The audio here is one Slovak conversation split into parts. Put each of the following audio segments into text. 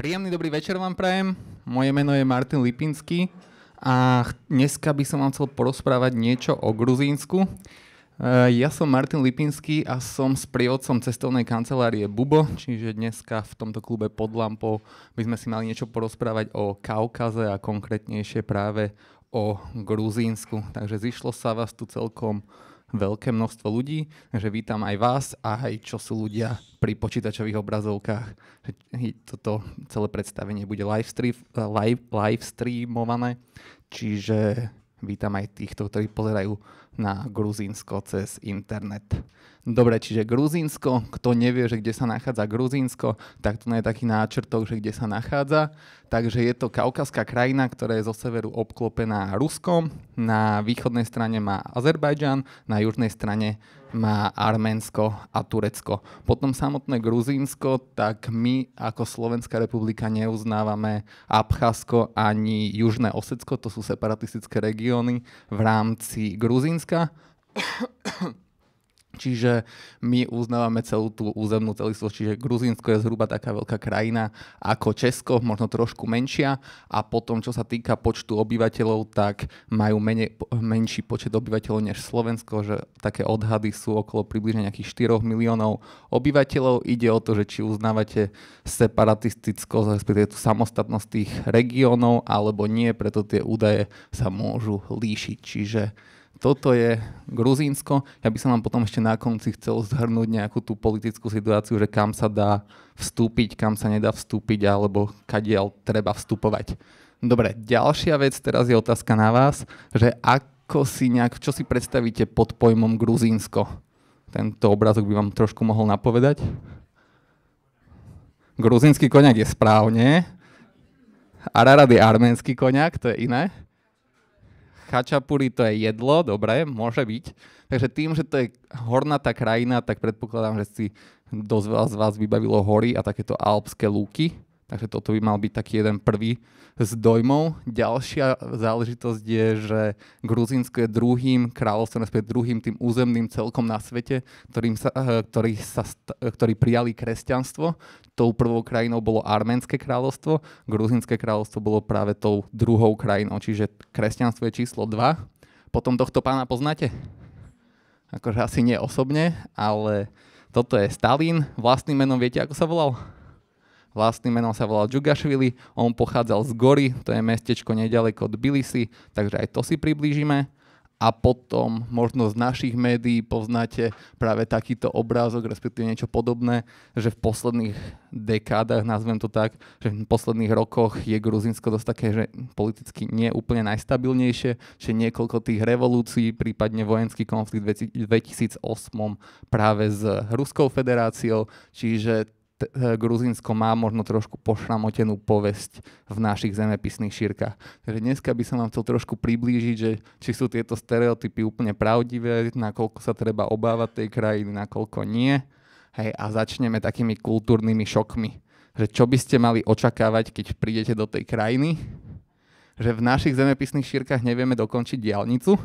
Príjemný dobrý večer vám prajem. Moje meno je Martin Lipinský a dneska by som vám chcel porozprávať niečo o Gruzínsku. E, ja som Martin Lipinský a som sprievodcom cestovnej kancelárie Bubo, čiže dneska v tomto klube pod lampou by sme si mali niečo porozprávať o Kaukaze a konkrétnejšie práve o Gruzínsku. Takže zišlo sa vás tu celkom veľké množstvo ľudí, že vítam aj vás a aj čo sú ľudia pri počítačových obrazovkách. Toto celé predstavenie bude live, stream, live, live streamované, čiže vítam aj týchto, ktorí pozerajú na Gruzínsko cez internet. Dobre, čiže Gruzínsko, kto nevie, že kde sa nachádza Gruzínsko, tak to je taký náčrtok, že kde sa nachádza. Takže je to kaukazská krajina, ktorá je zo severu obklopená Ruskom, na východnej strane má Azerbajdžan, na južnej strane má Arménsko a Turecko. Potom samotné Gruzínsko, tak my ako Slovenská republika neuznávame Abcházsko ani Južné Osecko, to sú separatistické regióny v rámci Gruzínska. Čiže my uznávame celú tú územnú celistvosť, čiže Gruzínsko je zhruba taká veľká krajina ako Česko, možno trošku menšia a potom, čo sa týka počtu obyvateľov, tak majú menej, menší počet obyvateľov než Slovensko, že také odhady sú okolo približne nejakých 4 miliónov obyvateľov. Ide o to, že či uznávate separatistickosť, respektíve tú samostatnosť tých regiónov alebo nie, preto tie údaje sa môžu líšiť. Čiže toto je Gruzínsko. Ja by som vám potom ešte na konci chcel zhrnúť nejakú tú politickú situáciu, že kam sa dá vstúpiť, kam sa nedá vstúpiť, alebo kadiaľ treba vstupovať. Dobre, ďalšia vec teraz je otázka na vás, že ako si nejak, čo si predstavíte pod pojmom Gruzínsko? Tento obrázok by vám trošku mohol napovedať. Gruzínsky koniak je správne. Ararat je arménsky koniak, to je iné chačapuri to je jedlo, dobre, môže byť. Takže tým, že to je hornatá krajina, tak predpokladám, že si dosť veľa z vás vybavilo hory a takéto alpské lúky. Takže toto by mal byť taký jeden prvý z dojmov. Ďalšia záležitosť je, že Gruzínsko je druhým kráľovstvom, respektíve druhým tým územným celkom na svete, ktorým sa, eh, ktorý, sa, eh, ktorý prijali kresťanstvo. Tou prvou krajinou bolo Arménske kráľovstvo, Gruzínske kráľovstvo bolo práve tou druhou krajinou, čiže kresťanstvo je číslo 2. Potom tohto pána poznáte? Akože asi nie osobne, ale toto je Stalin. Vlastným menom viete, ako sa volal? Vlastným menom sa volal Džugašvili, on pochádzal z Gory, to je mestečko nedaleko od Bilisi, takže aj to si priblížime a potom možno z našich médií poznáte práve takýto obrázok, respektíve niečo podobné, že v posledných dekádach, nazvem to tak, že v posledných rokoch je Gruzinsko dosť také, že politicky nie úplne najstabilnejšie, že niekoľko tých revolúcií, prípadne vojenský konflikt v 2008 práve s Ruskou federáciou, čiže Gruzinsko má možno trošku pošramotenú povesť v našich zemepisných šírkach. Takže dneska by som vám chcel trošku priblížiť, že či sú tieto stereotypy úplne pravdivé, nakoľko sa treba obávať tej krajiny, nakoľko nie. Hej, a začneme takými kultúrnymi šokmi. Že čo by ste mali očakávať, keď prídete do tej krajiny? Že v našich zemepisných šírkach nevieme dokončiť diálnicu,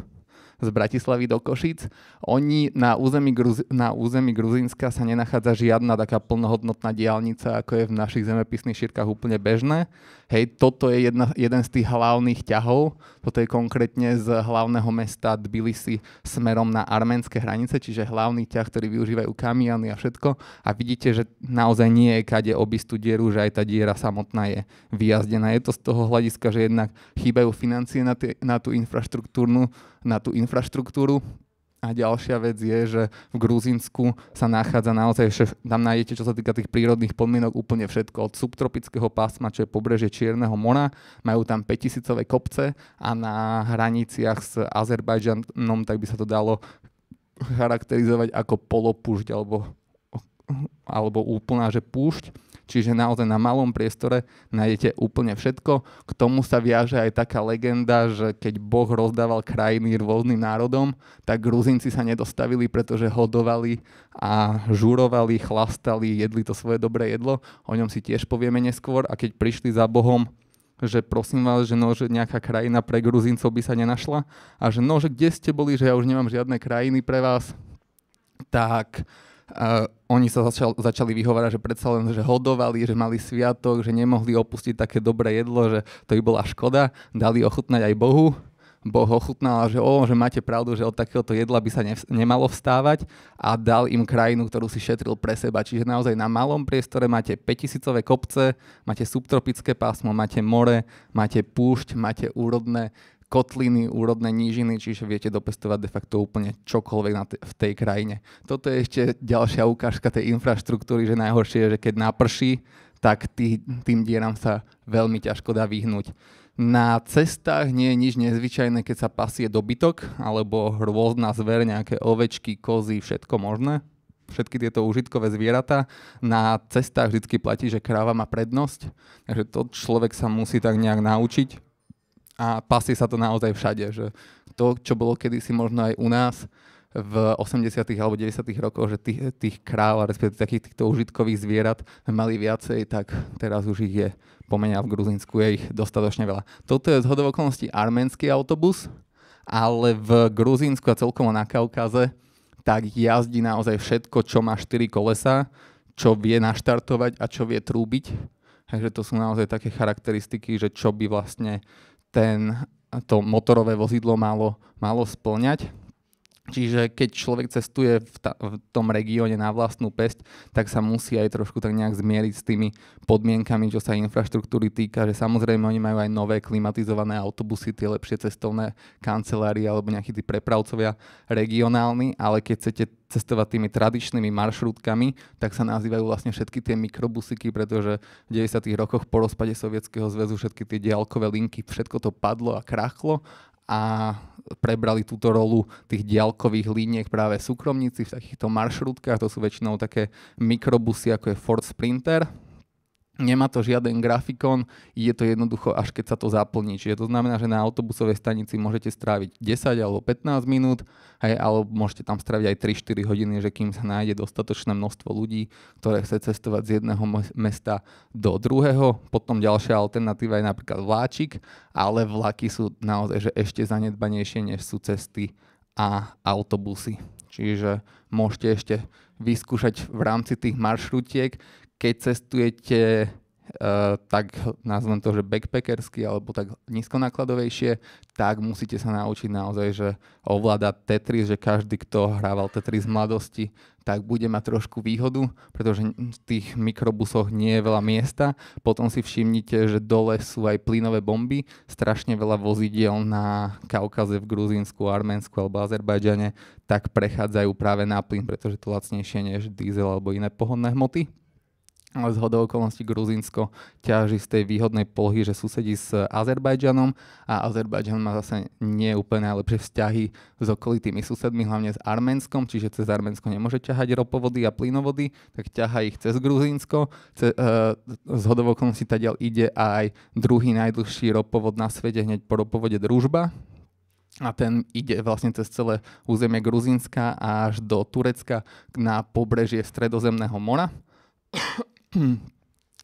z Bratislavy do Košic. Oni na území, Gruz- na území Gruzínska sa nenachádza žiadna taká plnohodnotná diálnica, ako je v našich zemepisných šírkach úplne bežné. Hej, toto je jedna, jeden z tých hlavných ťahov. Toto je konkrétne z hlavného mesta Tbilisi smerom na arménske hranice, čiže hlavný ťah, ktorý využívajú kamiany a všetko. A vidíte, že naozaj nie je kade obistú dieru, že aj tá diera samotná je vyjazdená. Je to z toho hľadiska, že jednak chýbajú financie na, tie, na tú infraštruktúrnu na tú infraštruktúru. A ďalšia vec je, že v Gruzínsku sa nachádza naozaj, že tam nájdete, čo sa týka tých prírodných podmienok, úplne všetko. Od subtropického pásma, čo je pobrežie Čierneho mora, majú tam 5000 kopce a na hraniciach s Azerbajdžanom, tak by sa to dalo charakterizovať ako polopúšť alebo, alebo úplná, že púšť Čiže naozaj na malom priestore nájdete úplne všetko. K tomu sa viaže aj taká legenda, že keď Boh rozdával krajiny rôznym národom, tak Gruzinci sa nedostavili, pretože hodovali a žurovali, chlastali, jedli to svoje dobré jedlo. O ňom si tiež povieme neskôr. A keď prišli za Bohom, že prosím vás, že, no, že nejaká krajina pre Gruzincov by sa nenašla a že no, že kde ste boli, že ja už nemám žiadne krajiny pre vás, tak a oni sa začal, začali vyhovárať, že predsa len, že hodovali, že mali sviatok, že nemohli opustiť také dobré jedlo, že to by bola škoda, dali ochutnať aj Bohu. Boh ochutnal, že o, že máte pravdu, že od takéhoto jedla by sa nev- nemalo vstávať a dal im krajinu, ktorú si šetril pre seba. Čiže naozaj na malom priestore máte 5000 kopce, máte subtropické pásmo, máte more, máte púšť, máte úrodné kotliny, úrodné nížiny, čiže viete dopestovať de facto úplne čokoľvek na te, v tej krajine. Toto je ešte ďalšia ukážka tej infraštruktúry, že najhoršie je, že keď naprší, tak tý, tým dieram sa veľmi ťažko dá vyhnúť. Na cestách nie je nič nezvyčajné, keď sa pasie dobytok alebo rôzna zver, nejaké ovečky, kozy, všetko možné. Všetky tieto užitkové zvieratá. Na cestách vždy platí, že kráva má prednosť, takže to človek sa musí tak nejak naučiť a pasí sa to naozaj všade, že to, čo bolo kedysi možno aj u nás v 80. alebo 90. rokoch, že tých, tých kráv a respektíve takých týchto užitkových zvierat mali viacej, tak teraz už ich je pomenia v Gruzinsku je ich dostatočne veľa. Toto je zhodov okolností arménsky autobus, ale v Gruzínsku a celkovo na Kaukaze tak jazdí naozaj všetko, čo má 4 kolesa, čo vie naštartovať a čo vie trúbiť. Takže to sú naozaj také charakteristiky, že čo by vlastne ten, to motorové vozidlo malo, malo splňať. Čiže keď človek cestuje v, ta, v tom regióne na vlastnú pesť, tak sa musí aj trošku tak nejak zmieriť s tými podmienkami, čo sa infraštruktúry týka, že samozrejme oni majú aj nové klimatizované autobusy, tie lepšie cestovné kancelárie alebo nejakí tí prepravcovia regionálni, ale keď chcete cestovať tými tradičnými maršrutkami, tak sa nazývajú vlastne všetky tie mikrobusiky, pretože v 90. rokoch po rozpade Sovietskeho zväzu všetky tie diaľkové linky, všetko to padlo a krachlo a prebrali túto rolu tých diaľkových líniek práve súkromníci v takýchto maršrutkách. To sú väčšinou také mikrobusy, ako je Ford Sprinter, Nemá to žiaden grafikon, je to jednoducho až keď sa to zaplní. Čiže to znamená, že na autobusovej stanici môžete stráviť 10 alebo 15 minút, hej, alebo môžete tam stráviť aj 3-4 hodiny, že kým sa nájde dostatočné množstvo ľudí, ktoré chce cestovať z jedného mesta do druhého. Potom ďalšia alternatíva je napríklad vláčik, ale vlaky sú naozaj že ešte zanedbanejšie, než sú cesty a autobusy. Čiže môžete ešte vyskúšať v rámci tých maršrutiek, keď cestujete Uh, tak nazvem to, že backpackersky alebo tak nízkonákladovejšie, tak musíte sa naučiť naozaj, že ovláda Tetris, že každý, kto hrával Tetris v mladosti, tak bude mať trošku výhodu, pretože v tých mikrobusoch nie je veľa miesta. Potom si všimnite, že dole sú aj plynové bomby, strašne veľa vozidiel na Kaukaze v Gruzínsku, Arménsku alebo Azerbajdžane, tak prechádzajú práve na plyn, pretože to lacnejšie než diesel alebo iné pohodné hmoty ale z hodou okolností Gruzinsko ťaží z tej výhodnej polohy, že susedí s Azerbajdžanom a Azerbajdžan má zase úplne najlepšie vzťahy s okolitými susedmi, hlavne s Arménskom, čiže cez Arménsko nemôže ťahať ropovody a plynovody, tak ťaha ich cez Gruzinsko. Ce, uh, z hodou okolností tadiaľ ide aj druhý najdlhší ropovod na svete hneď po ropovode Družba, a ten ide vlastne cez celé územie Gruzinska až do Turecka na pobrežie Stredozemného mora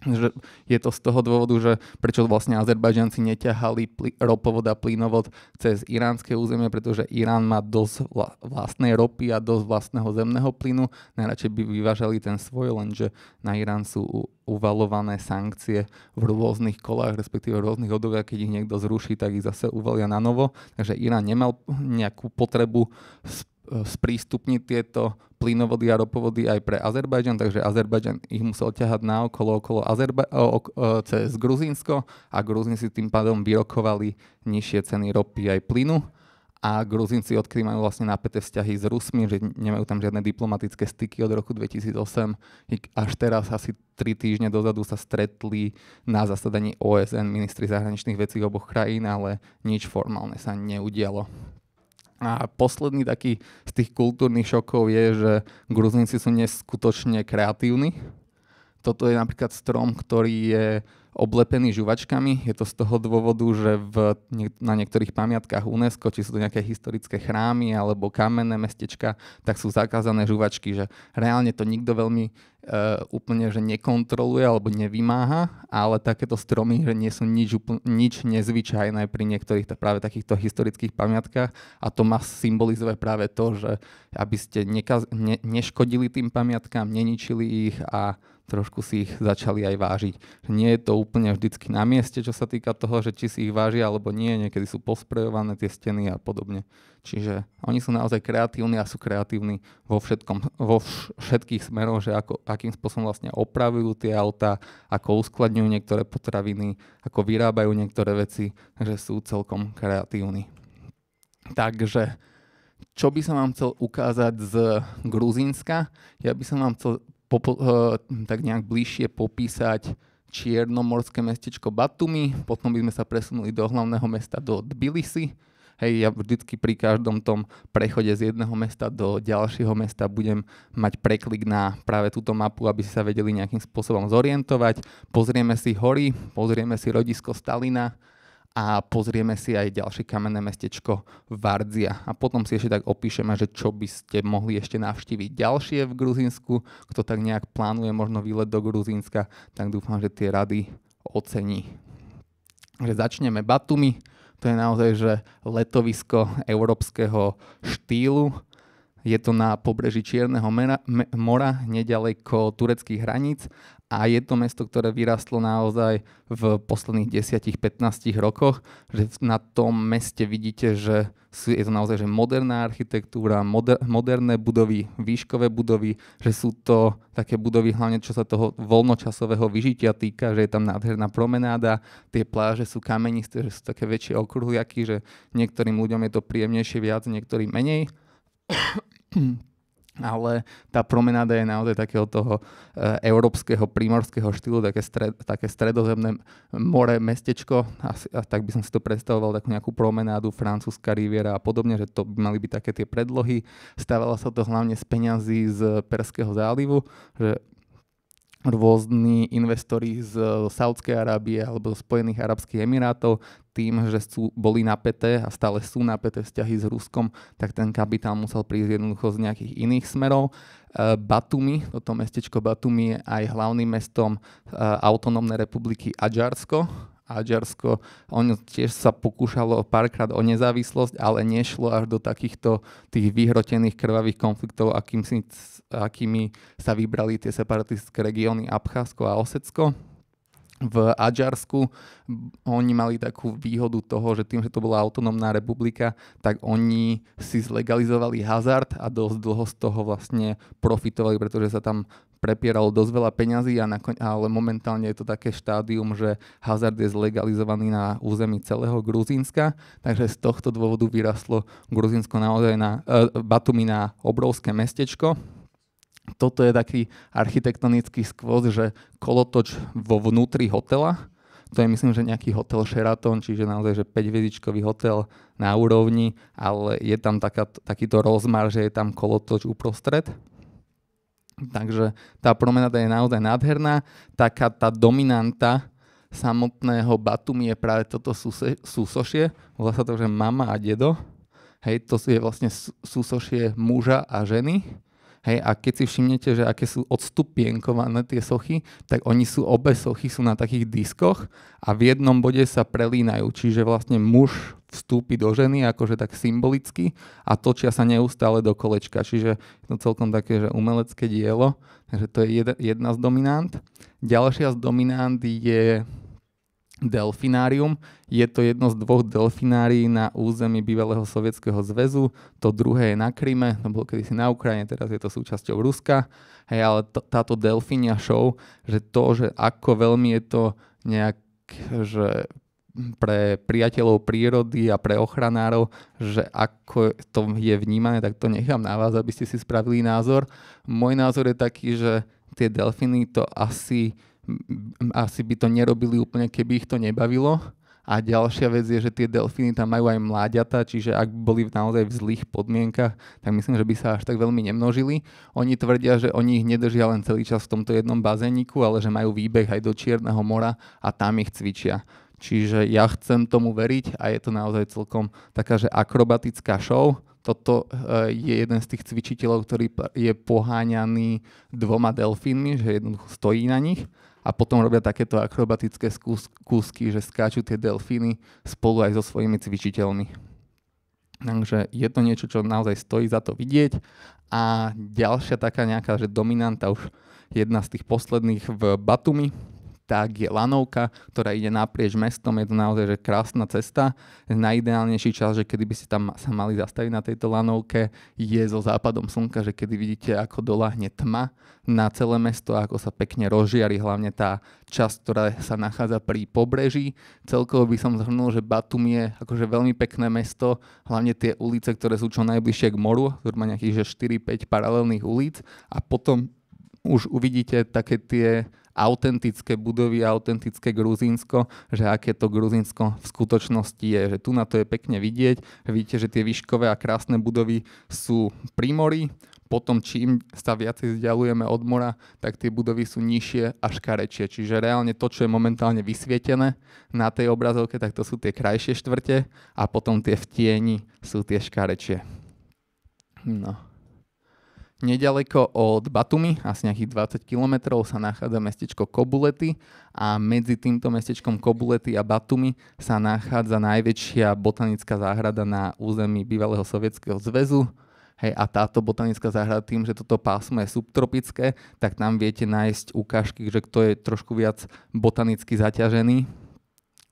že je to z toho dôvodu, že prečo vlastne Azerbajdžanci neťahali ropovod a plynovod cez iránske územie, pretože Irán má dosť vla, vlastnej ropy a dosť vlastného zemného plynu. Najradšej by vyvážali ten svoj, lenže na Irán sú u, uvalované sankcie v rôznych kolách, respektíve v rôznych odoviach, Keď ich niekto zruší, tak ich zase uvalia na novo. Takže Irán nemal nejakú potrebu sp- sprístupniť tieto plynovody a ropovody aj pre Azerbajdžan, takže Azerbajďan ich musel ťahať na okolo, okolo Azerba- o, o, cez Gruzínsko a Gruzínci tým pádom vyrokovali nižšie ceny ropy aj plynu a Gruzinci odkedy majú vlastne napäté vzťahy s Rusmi, že nemajú tam žiadne diplomatické styky od roku 2008. Až teraz, asi tri týždne dozadu sa stretli na zasadaní OSN ministri zahraničných vecí oboch krajín, ale nič formálne sa neudialo. A posledný taký z tých kultúrnych šokov je, že gruzníci sú neskutočne kreatívni. Toto je napríklad strom, ktorý je oblepený žuvačkami. Je to z toho dôvodu, že v, na niektorých pamiatkách UNESCO, či sú to nejaké historické chrámy alebo kamenné mestečka, tak sú zakázané žuvačky, že reálne to nikto veľmi e, úplne že nekontroluje alebo nevymáha, ale takéto stromy, že nie sú nič, úplne, nič nezvyčajné pri niektorých t- práve takýchto historických pamiatkách a to má symbolizovať práve to, že aby ste ne- neškodili tým pamiatkám, neničili ich a trošku si ich začali aj vážiť. Nie je to úplne vždycky na mieste, čo sa týka toho, že či si ich vážia alebo nie, niekedy sú posprejované tie steny a podobne. Čiže oni sú naozaj kreatívni a sú kreatívni vo, všetkom, vo všetkých smeroch, že ako, akým spôsobom vlastne opravujú tie autá, ako uskladňujú niektoré potraviny, ako vyrábajú niektoré veci, takže sú celkom kreatívni. Takže čo by som vám chcel ukázať z Gruzínska? Ja by som vám chcel popo, eh, tak nejak bližšie popísať čiernomorské mestečko Batumi, potom by sme sa presunuli do hlavného mesta do Tbilisi. Hej, ja vždycky pri každom tom prechode z jedného mesta do ďalšieho mesta budem mať preklik na práve túto mapu, aby si sa vedeli nejakým spôsobom zorientovať. Pozrieme si hory, pozrieme si rodisko Stalina, a pozrieme si aj ďalšie kamenné mestečko Vardzia. A potom si ešte tak opíšeme, že čo by ste mohli ešte navštíviť ďalšie v Gruzínsku. Kto tak nejak plánuje možno výlet do Gruzínska, tak dúfam, že tie rady ocení. Takže začneme Batumi, to je naozaj že letovisko európskeho štýlu je to na pobreží Čierneho mora, nedaleko tureckých hraníc a je to mesto, ktoré vyrastlo naozaj v posledných 10-15 rokoch, že na tom meste vidíte, že je to naozaj že moderná architektúra, moder, moderné budovy, výškové budovy, že sú to také budovy hlavne, čo sa toho voľnočasového vyžitia týka, že je tam nádherná promenáda, tie pláže sú kamenisté, že sú také väčšie okruhliaky, že niektorým ľuďom je to príjemnejšie viac, niektorým menej ale tá promenáda je naozaj takého toho e, európskeho primorského štýlu, také, stred, také stredozemné more, mestečko, asi, a tak by som si to predstavoval, takú nejakú promenádu, francúzska riviera a podobne, že to by mali byť také tie predlohy. Stávalo sa to hlavne z peňazí z Perského zálivu, že rôzni investori z Saudskej Arábie alebo zo Spojených Arabských Emirátov tým, že sú, boli napäté a stále sú napäté vzťahy s Ruskom, tak ten kapitál musel prísť jednoducho z nejakých iných smerov. E, Batumi, toto mestečko Batumi je aj hlavným mestom e, autonómnej republiky Adžarsko. Adžarsko, on tiež sa pokúšalo párkrát o nezávislosť, ale nešlo až do takýchto tých vyhrotených krvavých konfliktov, akým si, akými sa vybrali tie separatistické regióny Abcházsko a Osecko v Adžarsku oni mali takú výhodu toho, že tým, že to bola autonómna republika, tak oni si zlegalizovali hazard a dosť dlho z toho vlastne profitovali, pretože sa tam prepieralo dosť veľa peňazí, a nakon- ale momentálne je to také štádium, že hazard je zlegalizovaný na území celého Gruzínska, takže z tohto dôvodu vyrastlo Gruzínsko naozaj na, e, Batumi na obrovské mestečko, toto je taký architektonický skvoz, že kolotoč vo vnútri hotela, to je myslím, že nejaký hotel Sheraton, čiže naozaj, že 5 hotel na úrovni, ale je tam taká, takýto rozmar, že je tam kolotoč uprostred. Takže tá promenada je naozaj nádherná. Taká tá dominanta samotného Batumi je práve toto súse, súsošie. Volá sa to, že mama a dedo. Hej, to je vlastne súsošie muža a ženy Hej, a keď si všimnete, že aké sú odstupienkované tie sochy, tak oni sú, obe sochy sú na takých diskoch a v jednom bode sa prelínajú, čiže vlastne muž vstúpi do ženy, akože tak symbolicky a točia sa neustále do kolečka. Čiže je to celkom také, že umelecké dielo, takže to je jedna z dominant. Ďalšia z dominant je delfinárium. Je to jedno z dvoch delfinárií na území bývalého Sovietskeho zväzu. To druhé je na Kryme, to bolo kedysi na Ukrajine, teraz je to súčasťou Ruska. Hej, ale to, táto delfinia show, že to, že ako veľmi je to nejak, že pre priateľov prírody a pre ochranárov, že ako to je vnímané, tak to nechám na vás, aby ste si spravili názor. Môj názor je taký, že tie delfíny to asi asi by to nerobili úplne, keby ich to nebavilo. A ďalšia vec je, že tie delfíny tam majú aj mláďata, čiže ak boli naozaj v zlých podmienkach, tak myslím, že by sa až tak veľmi nemnožili. Oni tvrdia, že oni ich nedržia len celý čas v tomto jednom bazéniku, ale že majú výbeh aj do Čierneho mora a tam ich cvičia. Čiže ja chcem tomu veriť a je to naozaj celkom taká, že akrobatická show. Toto e, je jeden z tých cvičiteľov, ktorý je poháňaný dvoma delfínmi, že jednoducho stojí na nich a potom robia takéto akrobatické kúsky, že skáču tie delfíny spolu aj so svojimi cvičiteľmi. Takže je to niečo, čo naozaj stojí za to vidieť. A ďalšia taká nejaká, že dominanta už jedna z tých posledných v Batumi, tak je lanovka, ktorá ide naprieč mestom. Je to naozaj že krásna cesta. Najideálnejší čas, že kedy by ste tam sa mali zastaviť na tejto lanovke, je so západom slnka, že kedy vidíte, ako doláhne tma na celé mesto, ako sa pekne rozžiari, hlavne tá časť, ktorá sa nachádza pri pobreží. Celkovo by som zhrnul, že Batum je akože veľmi pekné mesto, hlavne tie ulice, ktoré sú čo najbližšie k moru, ktoré má nejakých 4-5 paralelných ulic a potom už uvidíte také tie autentické budovy, autentické Gruzínsko, že aké to Gruzínsko v skutočnosti je. Že tu na to je pekne vidieť. Vidíte, že tie výškové a krásne budovy sú pri mori, potom čím sa viacej vzdialujeme od mora, tak tie budovy sú nižšie a škarečie. Čiže reálne to, čo je momentálne vysvietené na tej obrazovke, tak to sú tie krajšie štvrte a potom tie v tieni sú tie škarečie. No. Nedaleko od Batumi, asi nejakých 20 kilometrov, sa nachádza mestečko Kobulety a medzi týmto mestečkom Kobulety a Batumi sa nachádza najväčšia botanická záhrada na území bývalého Sovietskeho zväzu. Hej, a táto botanická záhrada tým, že toto pásmo je subtropické, tak tam viete nájsť ukážky, že kto je trošku viac botanicky zaťažený,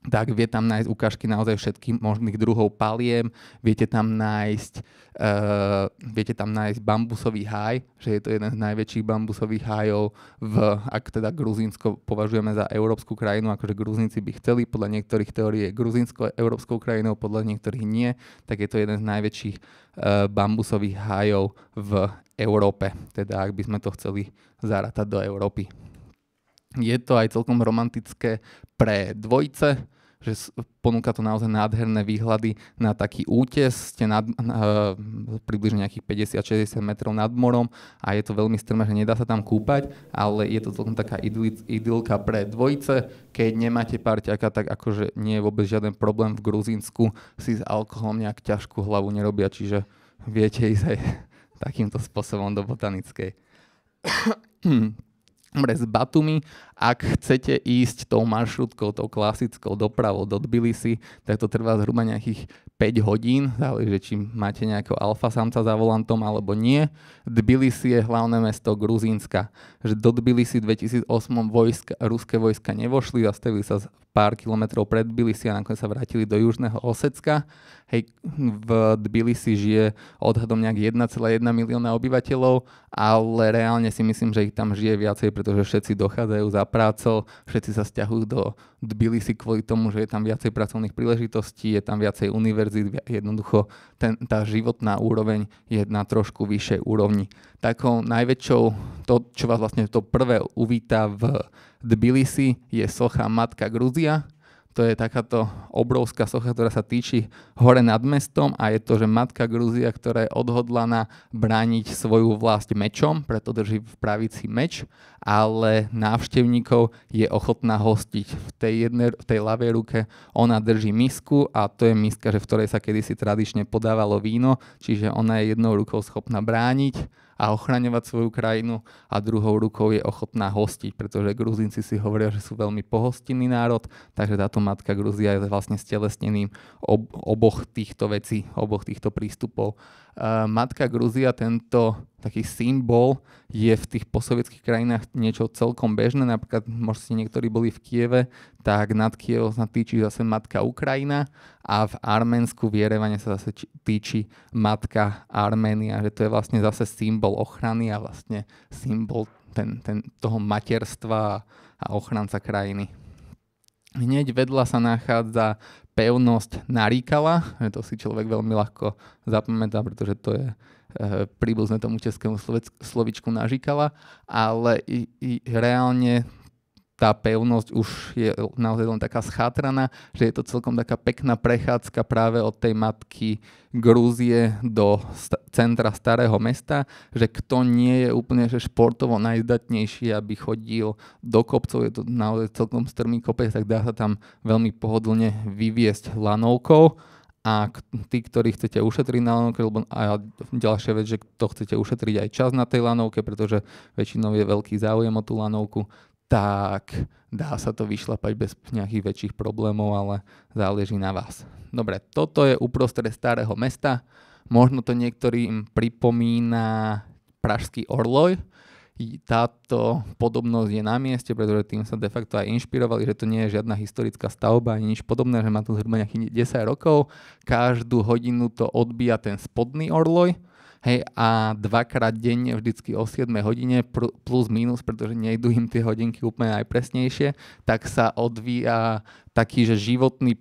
tak vie tam nájsť ukážky naozaj všetkých možných druhov paliem, viete tam nájsť, uh, viete tam nájsť bambusový háj, že je to jeden z najväčších bambusových hájov, v, ak teda Gruzínsko považujeme za európsku krajinu, akože Gruzínci by chceli, podľa niektorých teórií je Gruzínsko európskou krajinou, podľa niektorých nie, tak je to jeden z najväčších uh, bambusových hájov v Európe, teda ak by sme to chceli zarátať do Európy. Je to aj celkom romantické pre dvojice, že ponúka to naozaj nádherné výhľady na taký útes, ste nad, e, približne nejakých 50-60 metrov nad morom a je to veľmi strmé, že nedá sa tam kúpať, ale je to celkom taká idylka pre dvojice. Keď nemáte parťaka, tak akože nie je vôbec žiaden problém v Gruzínsku si s alkoholom nejak ťažkú hlavu nerobia, čiže viete ísť aj takýmto spôsobom do botanickej. Dobre, z Batumi ak chcete ísť tou maršrutkou, tou klasickou dopravou do Tbilisi, tak to trvá zhruba nejakých 5 hodín, záleží, či máte nejakého alfa samca za volantom alebo nie. Tbilisi je hlavné mesto Gruzínska. Že do Tbilisi 2008 vojska, ruské vojska nevošli, zastavili sa pár kilometrov pred Tbilisi a nakoniec sa vrátili do Južného Osecka. Hej, v Tbilisi žije odhadom nejak 1,1 milióna obyvateľov, ale reálne si myslím, že ich tam žije viacej, pretože všetci dochádzajú za prácou, všetci sa stiahujú do Tbilisi kvôli tomu, že je tam viacej pracovných príležitostí, je tam viacej univerzít, jednoducho ten, tá životná úroveň je na trošku vyššej úrovni. Takou najväčšou, to, čo vás vlastne to prvé uvíta v Tbilisi, je socha Matka Gruzia, to je takáto obrovská socha, ktorá sa týči hore nad mestom a je to, že matka Gruzia, ktorá je odhodlaná brániť svoju vlast mečom, preto drží v pravici meč, ale návštevníkov je ochotná hostiť. V tej, jednej, v tej ľavej ruke ona drží misku a to je miska, že v ktorej sa kedysi tradične podávalo víno, čiže ona je jednou rukou schopná brániť a ochraňovať svoju krajinu a druhou rukou je ochotná hostiť, pretože Gruzinci si hovoria, že sú veľmi pohostinný národ, takže táto matka Gruzia je vlastne stelesneným ob- oboch týchto vecí, oboch týchto prístupov Eh, matka Gruzia, tento taký symbol je v tých posovietských krajinách niečo celkom bežné. Napríklad, možno ste niektorí boli v Kieve, tak nad Kievom sa týči zase matka Ukrajina a v Arménsku v Jerevane sa zase týči matka Arménia, že to je vlastne zase symbol ochrany a vlastne symbol ten, ten, toho materstva a ochranca krajiny. Hneď vedľa sa nachádza pevnosť naríkala. To si človek veľmi ľahko zapamätá, pretože to je eh, príbuzné tomu českému slovičku naříkala, ale i, i reálne tá pevnosť už je naozaj len taká schátraná, že je to celkom taká pekná prechádzka práve od tej matky Grúzie do st- centra starého mesta, že kto nie je úplne že športovo najzdatnejší, aby chodil do kopcov, je to naozaj celkom strmý kopec, tak dá sa tam veľmi pohodlne vyviesť lanovkou a tí, ktorí chcete ušetriť na lanovke, lebo a ďalšia vec, že to chcete ušetriť aj čas na tej lanovke, pretože väčšinou je veľký záujem o tú lanovku, tak dá sa to vyšlapať bez nejakých väčších problémov, ale záleží na vás. Dobre, toto je uprostred starého mesta. Možno to niektorým pripomína Pražský orloj. Táto podobnosť je na mieste, pretože tým sa de facto aj inšpirovali, že to nie je žiadna historická stavba ani nič podobné, že má to zhruba nejakých 10 rokov. Každú hodinu to odbíja ten spodný orloj Hej, a dvakrát denne, vždycky o 7 hodine, plus minus, pretože nejdu im tie hodinky úplne najpresnejšie, tak sa odvíja taký, že životný,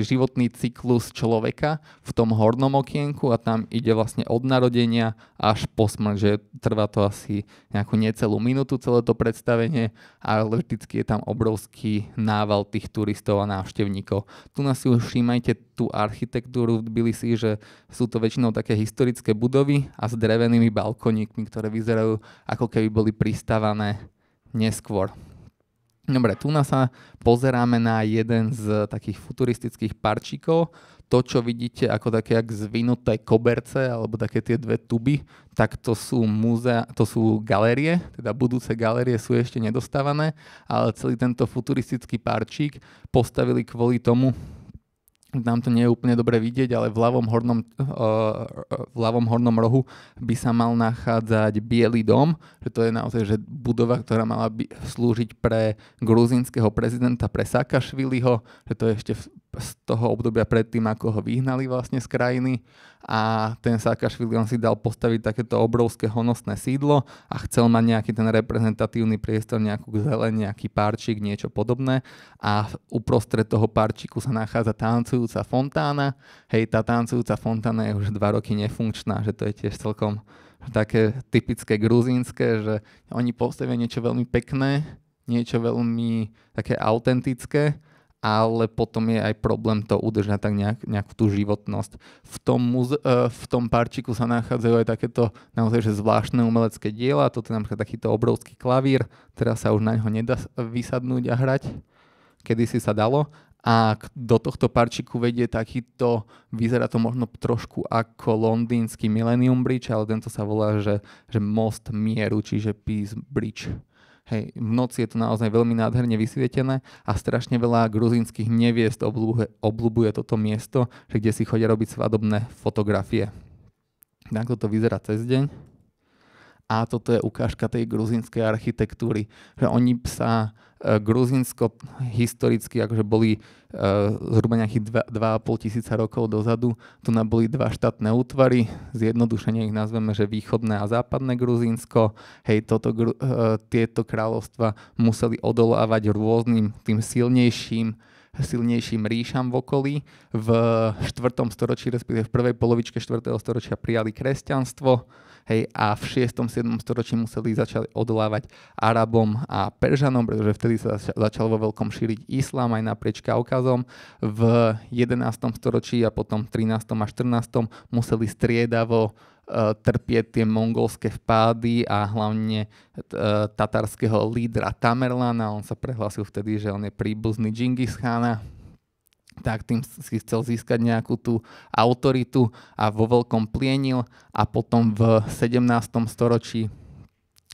životný cyklus človeka v tom hornom okienku a tam ide vlastne od narodenia až po smrť, že trvá to asi nejakú necelú minútu celé to predstavenie, ale vždycky je tam obrovský nával tých turistov a návštevníkov. Tu nás si už všímajte tú architektúru v Tbilisi, že sú to väčšinou také historické budovy a s drevenými balkoníkmi, ktoré vyzerajú ako keby boli pristavané neskôr. Dobre, tu sa pozeráme na jeden z takých futuristických parčíkov. To, čo vidíte ako také jak zvinuté koberce alebo také tie dve tuby, tak to sú, múzea, to sú galerie, teda budúce galerie sú ešte nedostávané, ale celý tento futuristický parčík postavili kvôli tomu, nám to nie je úplne dobre vidieť, ale v ľavom hornom, eh, eh, v ľavom hornom rohu by sa mal nachádzať Bielý dom, že to je naozaj že budova, ktorá mala by slúžiť pre gruzínskeho prezidenta, pre Sakašviliho, že to je ešte v z toho obdobia predtým, ako ho vyhnali vlastne z krajiny a ten Saakašvili on si dal postaviť takéto obrovské honosné sídlo a chcel mať nejaký ten reprezentatívny priestor, nejakú zeleň, nejaký párčik, niečo podobné a uprostred toho párčiku sa nachádza tancujúca fontána. Hej, tá tancujúca fontána je už dva roky nefunkčná, že to je tiež celkom také typické gruzínske, že oni postavia niečo veľmi pekné, niečo veľmi také autentické ale potom je aj problém to udržať tak nejak, nejakú tú životnosť. V tom, muze- e, v tom parčiku sa nachádzajú aj takéto naozaj že zvláštne umelecké diela, toto je napríklad takýto obrovský klavír, teraz sa už na ňo nedá vysadnúť a hrať, kedy si sa dalo. A do tohto parčiku vedie takýto, vyzerá to možno trošku ako londýnsky Millennium Bridge, ale tento sa volá, že, že most mieru, čiže Peace Bridge Hej, v noci je to naozaj veľmi nádherne vysvietené a strašne veľa gruzínskych neviest oblúbuje, toto miesto, že kde si chodia robiť svadobné fotografie. Tak to vyzerá cez deň. A toto je ukážka tej gruzínskej architektúry, že oni sa E, Gruzinsko historicky akože boli uh, zhruba nejakých 2,5 tisíca rokov dozadu. Tu na boli dva štátne útvary, zjednodušene ich nazveme, že východné a západné Gruzínsko. Hej, toto, uh, tieto kráľovstva museli odolávať rôznym tým silnejším silnejším ríšam v okolí. V 4. storočí, respektíve v prvej polovičke 4. storočia prijali kresťanstvo Hej, a v 6. 7. storočí museli začať odolávať Arabom a Peržanom, pretože vtedy sa začal vo veľkom šíriť islám aj naprieč Kaukazom. V 11. storočí a potom 13. a 14. museli striedavo e, trpieť tie mongolské vpády a hlavne e, tatarského lídra Tamerlana. On sa prehlásil vtedy, že on je príbuzný Džingis Khana tak tým si chcel získať nejakú tú autoritu a vo veľkom plienil a potom v 17. storočí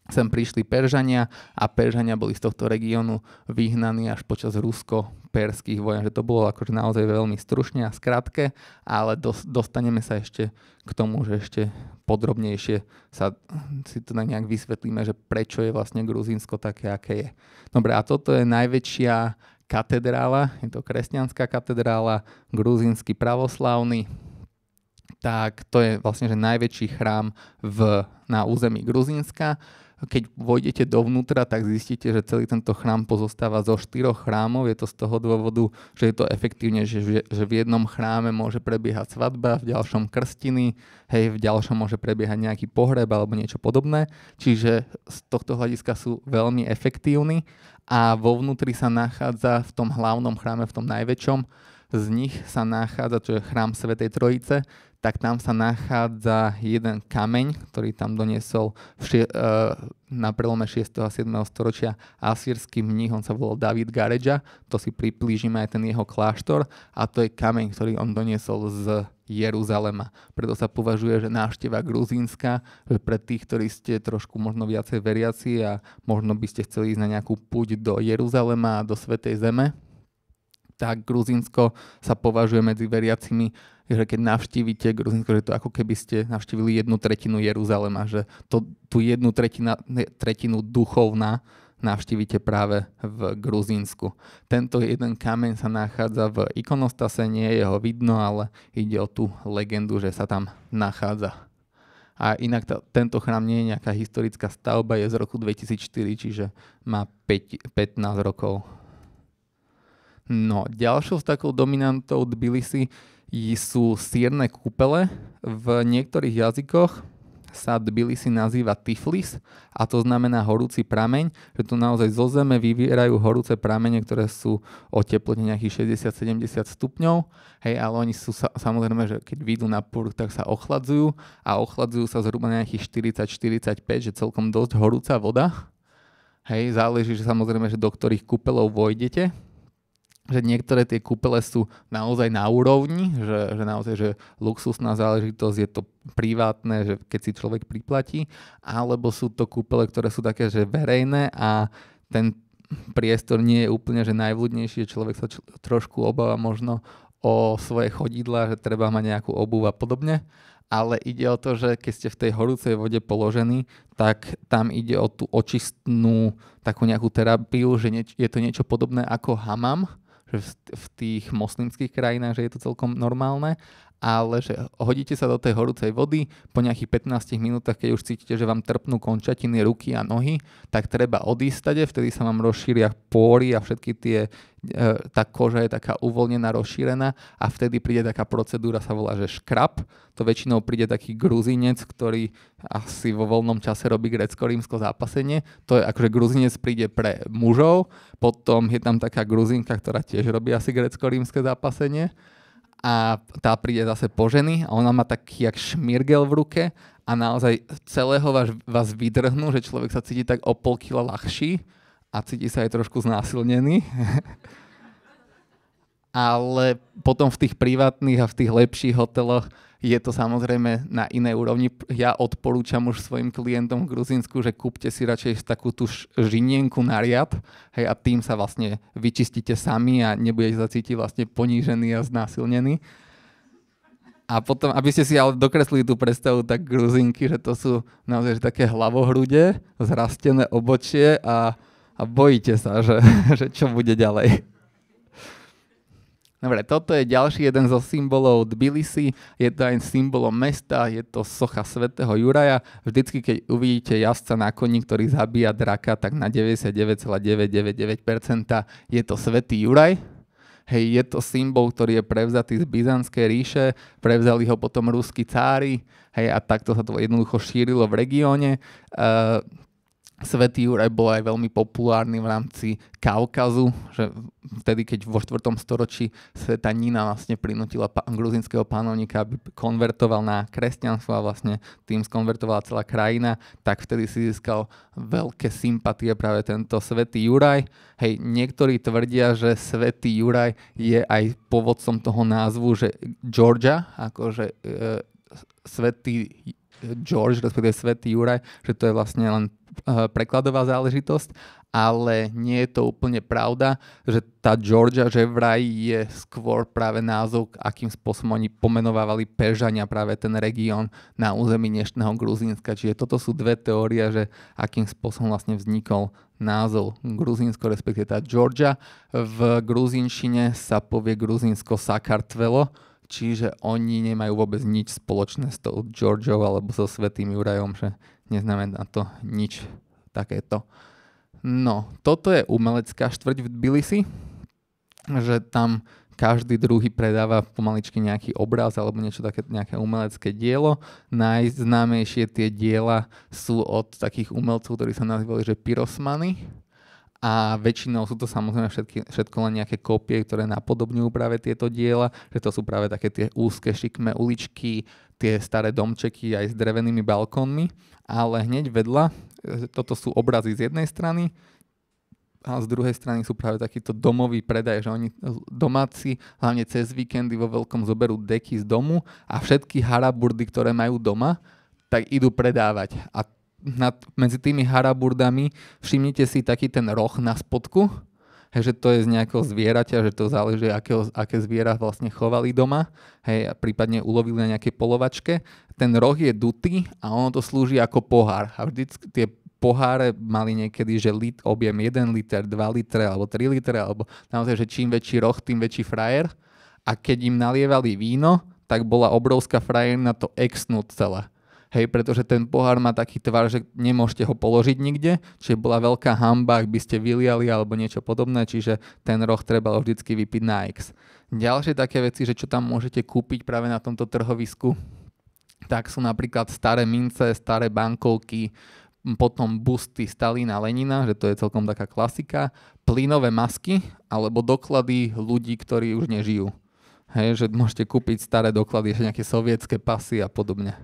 sem prišli Peržania a Peržania boli z tohto regiónu vyhnaní až počas rusko-perských vojen. Že to bolo akože naozaj veľmi stručne a skratke, ale dos- dostaneme sa ešte k tomu, že ešte podrobnejšie sa, si to teda nejak vysvetlíme, že prečo je vlastne Gruzínsko také, aké je. Dobre, a toto je najväčšia katedrála, je to kresťanská katedrála, gruzínsky pravoslavný, tak to je vlastne že najväčší chrám v, na území Gruzínska. Keď vojdete dovnútra, tak zistíte, že celý tento chrám pozostáva zo štyroch chrámov. Je to z toho dôvodu, že je to efektívne, že, že v jednom chráme môže prebiehať svadba, v ďalšom krstiny, hej, v ďalšom môže prebiehať nejaký pohreb alebo niečo podobné. Čiže z tohto hľadiska sú veľmi efektívni a vo vnútri sa nachádza v tom hlavnom chráme, v tom najväčšom, z nich sa nachádza, čo je chrám Svetej Trojice, tak tam sa nachádza jeden kameň, ktorý tam doniesol v šie, e, na prelome 6. a 7. storočia asýrsky mních, on sa volal David Gareja, to si priplížime aj ten jeho kláštor a to je kameň, ktorý on doniesol z Jeruzalema. Preto sa považuje, že návšteva Gruzínska pre tých, ktorí ste trošku možno viacej veriaci a možno by ste chceli ísť na nejakú púť do Jeruzalema a do Svetej Zeme, tak Gruzínsko sa považuje medzi veriacimi že keď navštívite Gruzinsko, že to ako keby ste navštívili jednu tretinu Jeruzalema, že to, tú jednu tretina, tretinu duchovná navštívite práve v Gruzínsku. Tento jeden kameň sa nachádza v ikonostase, nie je ho vidno, ale ide o tú legendu, že sa tam nachádza. A inak t- tento chrám nie je nejaká historická stavba, je z roku 2004, čiže má 5, 15 rokov. No, ďalšou z takou dominantou Tbilisi sú sierne kúpele. V niektorých jazykoch sa si nazýva Tiflis a to znamená horúci prameň, že tu naozaj zo zeme vyvierajú horúce pramene, ktoré sú o teplote nejakých 60-70 stupňov. Hej, ale oni sú sa, samozrejme, že keď vyjdú na púr, tak sa ochladzujú a ochladzujú sa zhruba nejakých 40-45, že celkom dosť horúca voda. Hej, záleží že samozrejme, že do ktorých kúpelov vojdete, že niektoré tie kúpele sú naozaj na úrovni, že, že naozaj, že luxusná záležitosť, je to privátne, že keď si človek priplatí, alebo sú to kúpele, ktoré sú také, že verejné a ten priestor nie je úplne, že najvľudnejší, človek sa čl- trošku obáva možno o svoje chodidla, že treba mať nejakú obuv a podobne, ale ide o to, že keď ste v tej horúcej vode položení, tak tam ide o tú očistnú takú nejakú terapiu, že nieč- je to niečo podobné ako hamam, že v tých moslimských krajinách, že je to celkom normálne ale že hodíte sa do tej horúcej vody, po nejakých 15 minútach, keď už cítite, že vám trpnú končatiny, ruky a nohy, tak treba odísť, vtedy sa vám rozšíria pôry a všetky tie, e, tá koža je taká uvoľnená, rozšírená a vtedy príde taká procedúra, sa volá, že škrab. To väčšinou príde taký gruzinec, ktorý asi vo voľnom čase robí grecko-rímsko zápasenie. To je akože gruzinec príde pre mužov, potom je tam taká gruzinka, ktorá tiež robí asi grecko-rímske zápasenie a tá príde zase po ženy a ona má taký jak šmirgel v ruke a naozaj celého vás, vás vydrhnú, že človek sa cíti tak o pol kila ľahší a cíti sa aj trošku znásilnený. Ale potom v tých privátnych a v tých lepších hoteloch je to samozrejme na inej úrovni. Ja odporúčam už svojim klientom v Gruzinsku, že kúpte si radšej takú tú žinienku na riad hej, a tým sa vlastne vyčistíte sami a nebudete sa cítiť vlastne ponížený a znásilnený. A potom, aby ste si ale dokreslili tú predstavu, tak gruzinky, že to sú naozaj že také hlavohrude, zrastené obočie a, a bojíte sa, že, že čo bude ďalej. Dobre, toto je ďalší jeden zo symbolov Tbilisi, je to aj symbolom mesta, je to socha svätého Juraja. Vždycky, keď uvidíte jazdca na koni, ktorý zabíja draka, tak na 99,999% je to svätý Juraj. Hej, je to symbol, ktorý je prevzatý z Byzantskej ríše, prevzali ho potom ruskí cári, hej, a takto sa to jednoducho šírilo v regióne. Uh, Svetý Juraj bol aj veľmi populárny v rámci Kaukazu, že vtedy, keď vo 4. storočí Sveta Nina vlastne prinútila pá- gruzinského pánovníka, aby konvertoval na kresťanstvo a vlastne tým skonvertovala celá krajina, tak vtedy si získal veľké sympatie práve tento Svetý Juraj. Hej, niektorí tvrdia, že Svetý Juraj je aj povodcom toho názvu, že Georgia, akože e, Svetý George, respektíve svätý Juraj, že to je vlastne len eh, prekladová záležitosť, ale nie je to úplne pravda, že tá Georgia, že vraj je skôr práve názov, akým spôsobom oni pomenovávali Peržania práve ten región na území dnešného Gruzínska. Čiže toto sú dve teórie, že akým spôsobom vlastne vznikol názov Gruzínsko, respektíve tá Georgia. V Gruzinčine sa povie Gruzínsko Sakartvelo, Čiže oni nemajú vôbec nič spoločné s tou Georgiou alebo so Svetým Jurajom, že neznamená to nič takéto. No, toto je umelecká štvrť v Tbilisi, že tam každý druhý predáva pomaličky nejaký obraz alebo niečo také, nejaké umelecké dielo. Najznámejšie tie diela sú od takých umelcov, ktorí sa nazývali, že pyrosmany a väčšinou sú to samozrejme všetky, všetko len nejaké kopie, ktoré napodobňujú práve tieto diela, že to sú práve také tie úzke, šikme, uličky, tie staré domčeky aj s drevenými balkónmi, ale hneď vedľa, e, toto sú obrazy z jednej strany, a z druhej strany sú práve takýto domový predaj, že oni domáci hlavne cez víkendy vo veľkom zoberú deky z domu a všetky haraburdy, ktoré majú doma, tak idú predávať. A nad, medzi tými haraburdami všimnite si taký ten roh na spodku, hej, že to je z nejakého zvieraťa, že to záleží, akého, aké zviera vlastne chovali doma, hej, a prípadne ulovili na nejakej polovačke. Ten roh je dutý a ono to slúži ako pohár. A vždy tie poháre mali niekedy, že lit, objem 1 liter, 2 litre alebo 3 litre, alebo naozaj, že čím väčší roh, tým väčší frajer. A keď im nalievali víno, tak bola obrovská frajerina to exnúť celé hej, pretože ten pohár má taký tvar, že nemôžete ho položiť nikde, čiže bola veľká hamba, ak by ste vyliali alebo niečo podobné, čiže ten roh treba vždycky vypiť na X. Ďalšie také veci, že čo tam môžete kúpiť práve na tomto trhovisku, tak sú napríklad staré mince, staré bankovky, potom busty Stalina Lenina, že to je celkom taká klasika, plynové masky alebo doklady ľudí, ktorí už nežijú. Hej, že môžete kúpiť staré doklady, nejaké sovietské pasy a podobne.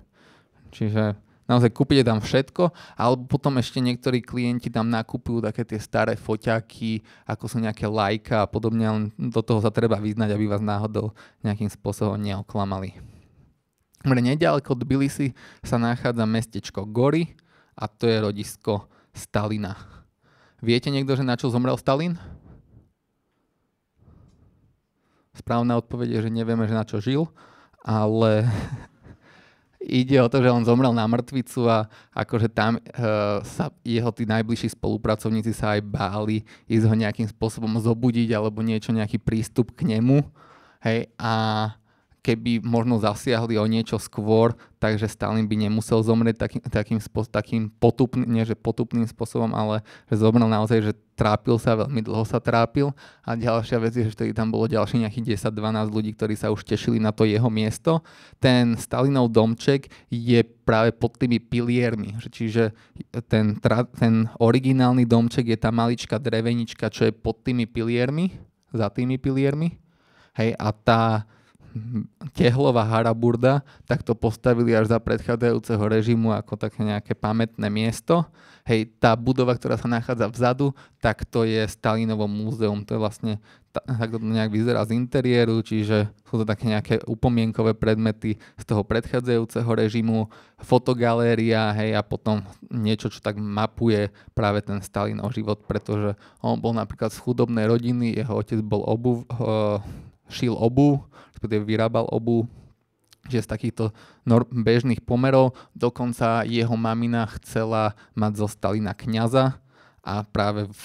Čiže naozaj kúpite tam všetko, alebo potom ešte niektorí klienti tam nakúpujú také tie staré foťaky, ako sú nejaké lajka a podobne, len do toho sa treba vyznať, aby vás náhodou nejakým spôsobom neoklamali. Dobre, nedaleko od Bilisi sa nachádza mestečko Gory a to je rodisko Stalina. Viete niekto, že na čo zomrel Stalin? Správna odpoveď je, že nevieme, že na čo žil, ale ide o to, že on zomrel na mŕtvicu a akože tam uh, sa jeho tí najbližší spolupracovníci sa aj báli ísť ho nejakým spôsobom zobudiť alebo niečo, nejaký prístup k nemu. Hej, a keby možno zasiahli o niečo skôr, takže Stalin by nemusel zomrieť taký, takým, takým potupným, nie že potupným spôsobom, ale že zomrel naozaj, že trápil sa, veľmi dlho sa trápil. A ďalšia vec je, že vtedy tam bolo ďalšie nejakých 10-12 ľudí, ktorí sa už tešili na to jeho miesto. Ten Stalinov domček je práve pod tými piliermi. Čiže ten, tra- ten originálny domček je tá malička drevenička, čo je pod tými piliermi, za tými piliermi. Hej, a tá, Tehlova Haraburda, tak to postavili až za predchádzajúceho režimu ako také nejaké pamätné miesto. Hej, tá budova, ktorá sa nachádza vzadu, tak to je Stalinovo múzeum. To je vlastne, tak to nejak vyzerá z interiéru, čiže sú to také nejaké upomienkové predmety z toho predchádzajúceho režimu, fotogaléria, hej, a potom niečo, čo tak mapuje práve ten Stalinov život, pretože on bol napríklad z chudobnej rodiny, jeho otec bol obuv, uh, šil obu, respektíve vyrábal obu, že z takýchto norm, bežných pomerov dokonca jeho mamina chcela mať zo Stalina kniaza a práve v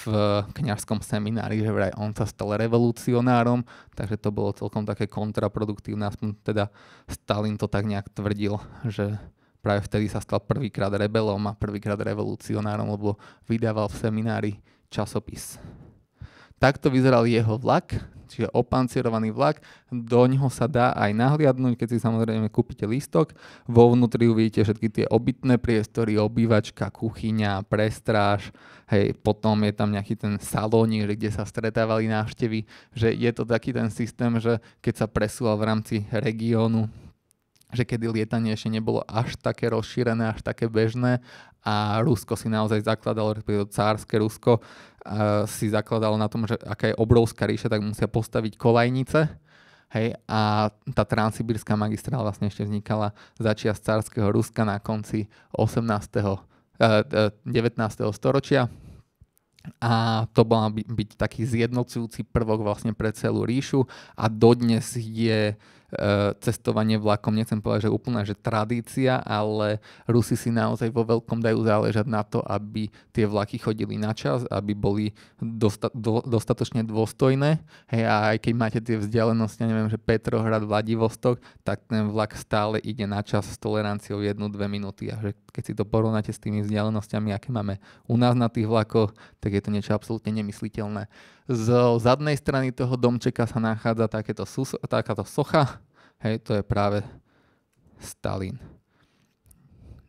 kniažskom seminári, že vraj on sa stal revolucionárom, takže to bolo celkom také kontraproduktívne, aspoň teda Stalin to tak nejak tvrdil, že práve vtedy sa stal prvýkrát rebelom a prvýkrát revolucionárom, lebo vydával v seminári časopis. Takto vyzeral jeho vlak, čiže opancierovaný vlak. Do ňoho sa dá aj nahliadnúť, keď si samozrejme kúpite lístok, Vo vnútri uvidíte všetky tie obytné priestory, obývačka, kuchyňa, prestráž, hej, potom je tam nejaký ten salónik, kde sa stretávali návštevy, že je to taký ten systém, že keď sa presúval v rámci regiónu že kedy lietanie ešte nebolo až také rozšírené, až také bežné a Rusko si naozaj zakladalo, respektíve cárske Rusko uh, si zakladalo na tom, že aká je obrovská ríša, tak musia postaviť kolajnice. Hej, a tá transsibírska magistrála vlastne ešte vznikala začia z cárskeho Ruska na konci 18. Uh, 19. storočia a to bola by, byť taký zjednocujúci prvok vlastne pre celú ríšu a dodnes je uh, Eh, cestovanie vlakom, nechcem povedať, že úplná že tradícia, ale Rusi si naozaj vo veľkom dajú záležať na to, aby tie vlaky chodili na čas, aby boli dosta- do- dostatočne dôstojné. Hej, a aj keď máte tie vzdialenosti, neviem, že Petrohrad, Vladivostok, tak ten vlak stále ide na čas s toleranciou 1-2 minúty. A že keď si to porovnáte s tými vzdialenosťami, aké máme u nás na tých vlakoch, tak je to niečo absolútne nemysliteľné. Z zadnej strany toho domčeka sa nachádza takéto, takáto socha. Hej, to je práve Stalin.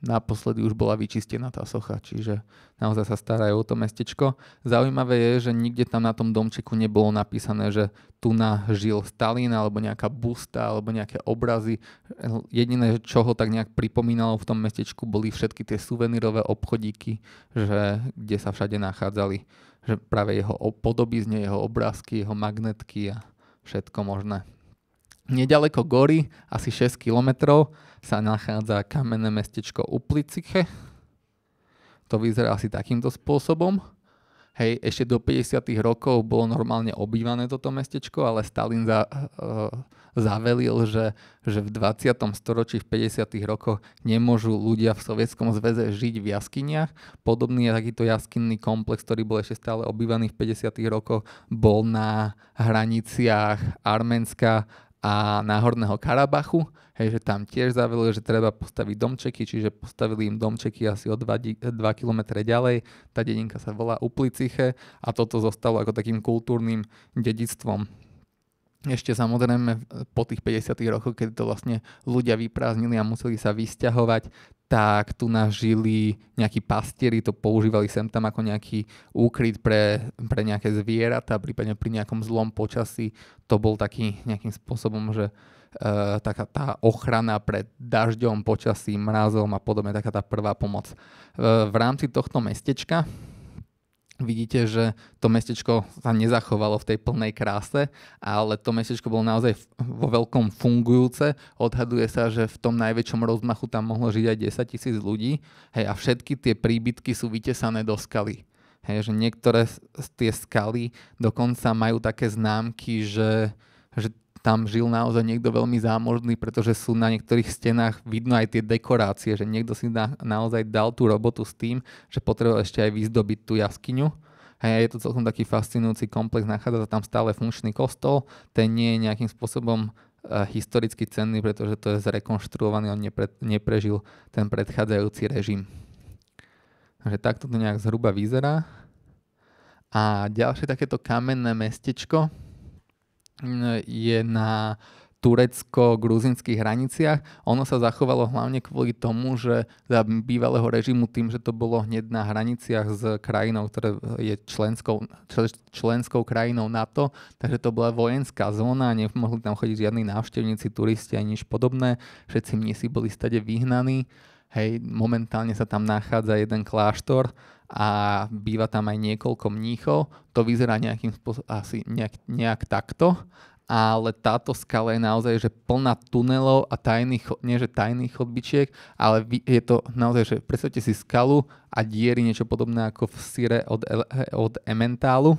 Naposledy už bola vyčistená tá socha, čiže naozaj sa starajú o to mestečko. Zaujímavé je, že nikde tam na tom domčeku nebolo napísané, že tu na žil Stalin alebo nejaká busta alebo nejaké obrazy. Jediné, čo ho tak nejak pripomínalo v tom mestečku, boli všetky tie suvenírové obchodíky, že, kde sa všade nachádzali že práve jeho podobizne, jeho obrázky, jeho magnetky a všetko možné. Nedaleko gory, asi 6 kilometrov, sa nachádza kamenné mestečko Upliciche. To vyzerá asi takýmto spôsobom. Hej, ešte do 50. rokov bolo normálne obývané toto mestečko, ale Stalin za, e, zavelil, že, že v 20. storočí, v 50. rokoch nemôžu ľudia v Sovietskom zväze žiť v jaskyniach. Podobný je takýto jaskinný komplex, ktorý bol ešte stále obývaný v 50. rokoch, bol na hraniciach Arménska a Náhorného Karabachu, hej, že tam tiež zavili, že treba postaviť domčeky, čiže postavili im domčeky asi o 2, 2 km ďalej. Tá dedinka sa volá Upliciche a toto zostalo ako takým kultúrnym dedictvom. Ešte samozrejme po tých 50. rokoch, keď to vlastne ľudia vyprázdnili a museli sa vysťahovať, tak tu nažili nejakí pastieri, to používali sem tam ako nejaký úkryt pre, pre nejaké zvieratá, prípadne pri nejakom zlom počasí. To bol taký nejakým spôsobom, že uh, taká tá ochrana pred dažďom, počasím, mrazom a podobne, taká tá prvá pomoc. Uh, v rámci tohto mestečka vidíte, že to mestečko sa nezachovalo v tej plnej kráse, ale to mestečko bolo naozaj vo veľkom fungujúce. Odhaduje sa, že v tom najväčšom rozmachu tam mohlo žiť aj 10 tisíc ľudí. Hej, a všetky tie príbytky sú vytesané do skaly. Hej, že niektoré z tie skaly dokonca majú také známky, že, že tam žil naozaj niekto veľmi zámožný, pretože sú na niektorých stenách vidno aj tie dekorácie, že niekto si na, naozaj dal tú robotu s tým, že potreboval ešte aj vyzdobiť tú jaskyňu. Hej, je to celkom taký fascinujúci komplex, nachádza sa tam stále funkčný kostol, ten nie je nejakým spôsobom e, historicky cenný, pretože to je zrekonštruovaný, on nepre, neprežil ten predchádzajúci režim. Takže takto to nejak zhruba vyzerá. A ďalšie takéto kamenné mestečko, je na turecko-gruzinských hraniciach. Ono sa zachovalo hlavne kvôli tomu, že za bývalého režimu tým, že to bolo hneď na hraniciach s krajinou, ktorá je členskou, členskou krajinou NATO, takže to bola vojenská zóna, nemohli tam chodiť žiadni návštevníci, turisti ani nič podobné. Všetci mnisi boli stade vyhnaní. Hej, momentálne sa tam nachádza jeden kláštor, a býva tam aj niekoľko mníchov. To vyzerá nejakým spôsobom, asi nejak, nejak takto, ale táto skala je naozaj že plná tunelov a tajných, nie že tajných chodbičiek, ale je to naozaj, že predstavte si skalu a diery niečo podobné ako v syre od, od Ementálu.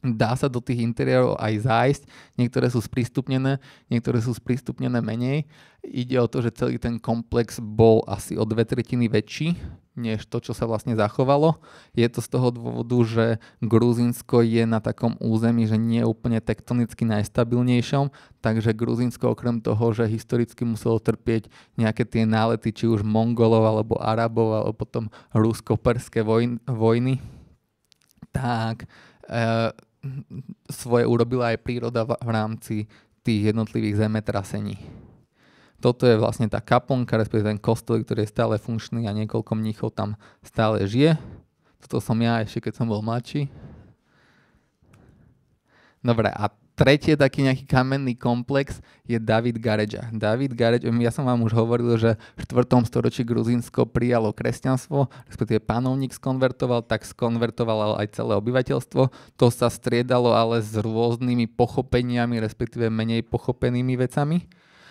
Dá sa do tých interiérov aj zájsť, niektoré sú sprístupnené, niektoré sú sprístupnené menej. Ide o to, že celý ten komplex bol asi o dve tretiny väčší, než to, čo sa vlastne zachovalo. Je to z toho dôvodu, že Gruzinsko je na takom území, že nie je úplne tektonicky najstabilnejšom, takže Gruzinsko okrem toho, že historicky muselo trpieť nejaké tie nálety, či už Mongolov alebo Arabov, alebo potom rusko-perské vojn- vojny, tak e, svoje urobila aj príroda v rámci tých jednotlivých zemetrasení. Toto je vlastne tá kaponka, respektíve ten kostol, ktorý je stále funkčný a niekoľko mníchov tam stále žije. Toto som ja ešte, keď som bol mladší. Dobre, a tretie taký nejaký kamenný komplex je David Gareja. David Gareja, ja som vám už hovoril, že v 4. storočí Gruzínsko prijalo kresťanstvo, respektíve panovník skonvertoval, tak skonvertovalo aj celé obyvateľstvo. To sa striedalo ale s rôznymi pochopeniami, respektíve menej pochopenými vecami.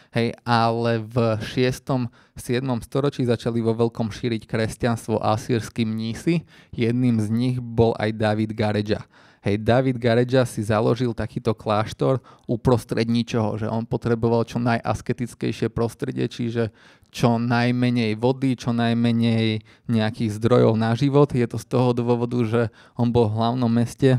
Hej, ale v 6. 7. storočí začali vo veľkom šíriť kresťanstvo asýrsky mnísi. Jedným z nich bol aj David Gareja. Hej, David Gareja si založil takýto kláštor uprostred ničoho, že on potreboval čo najasketickejšie prostredie, čiže čo najmenej vody, čo najmenej nejakých zdrojov na život. Je to z toho dôvodu, že on bol v hlavnom meste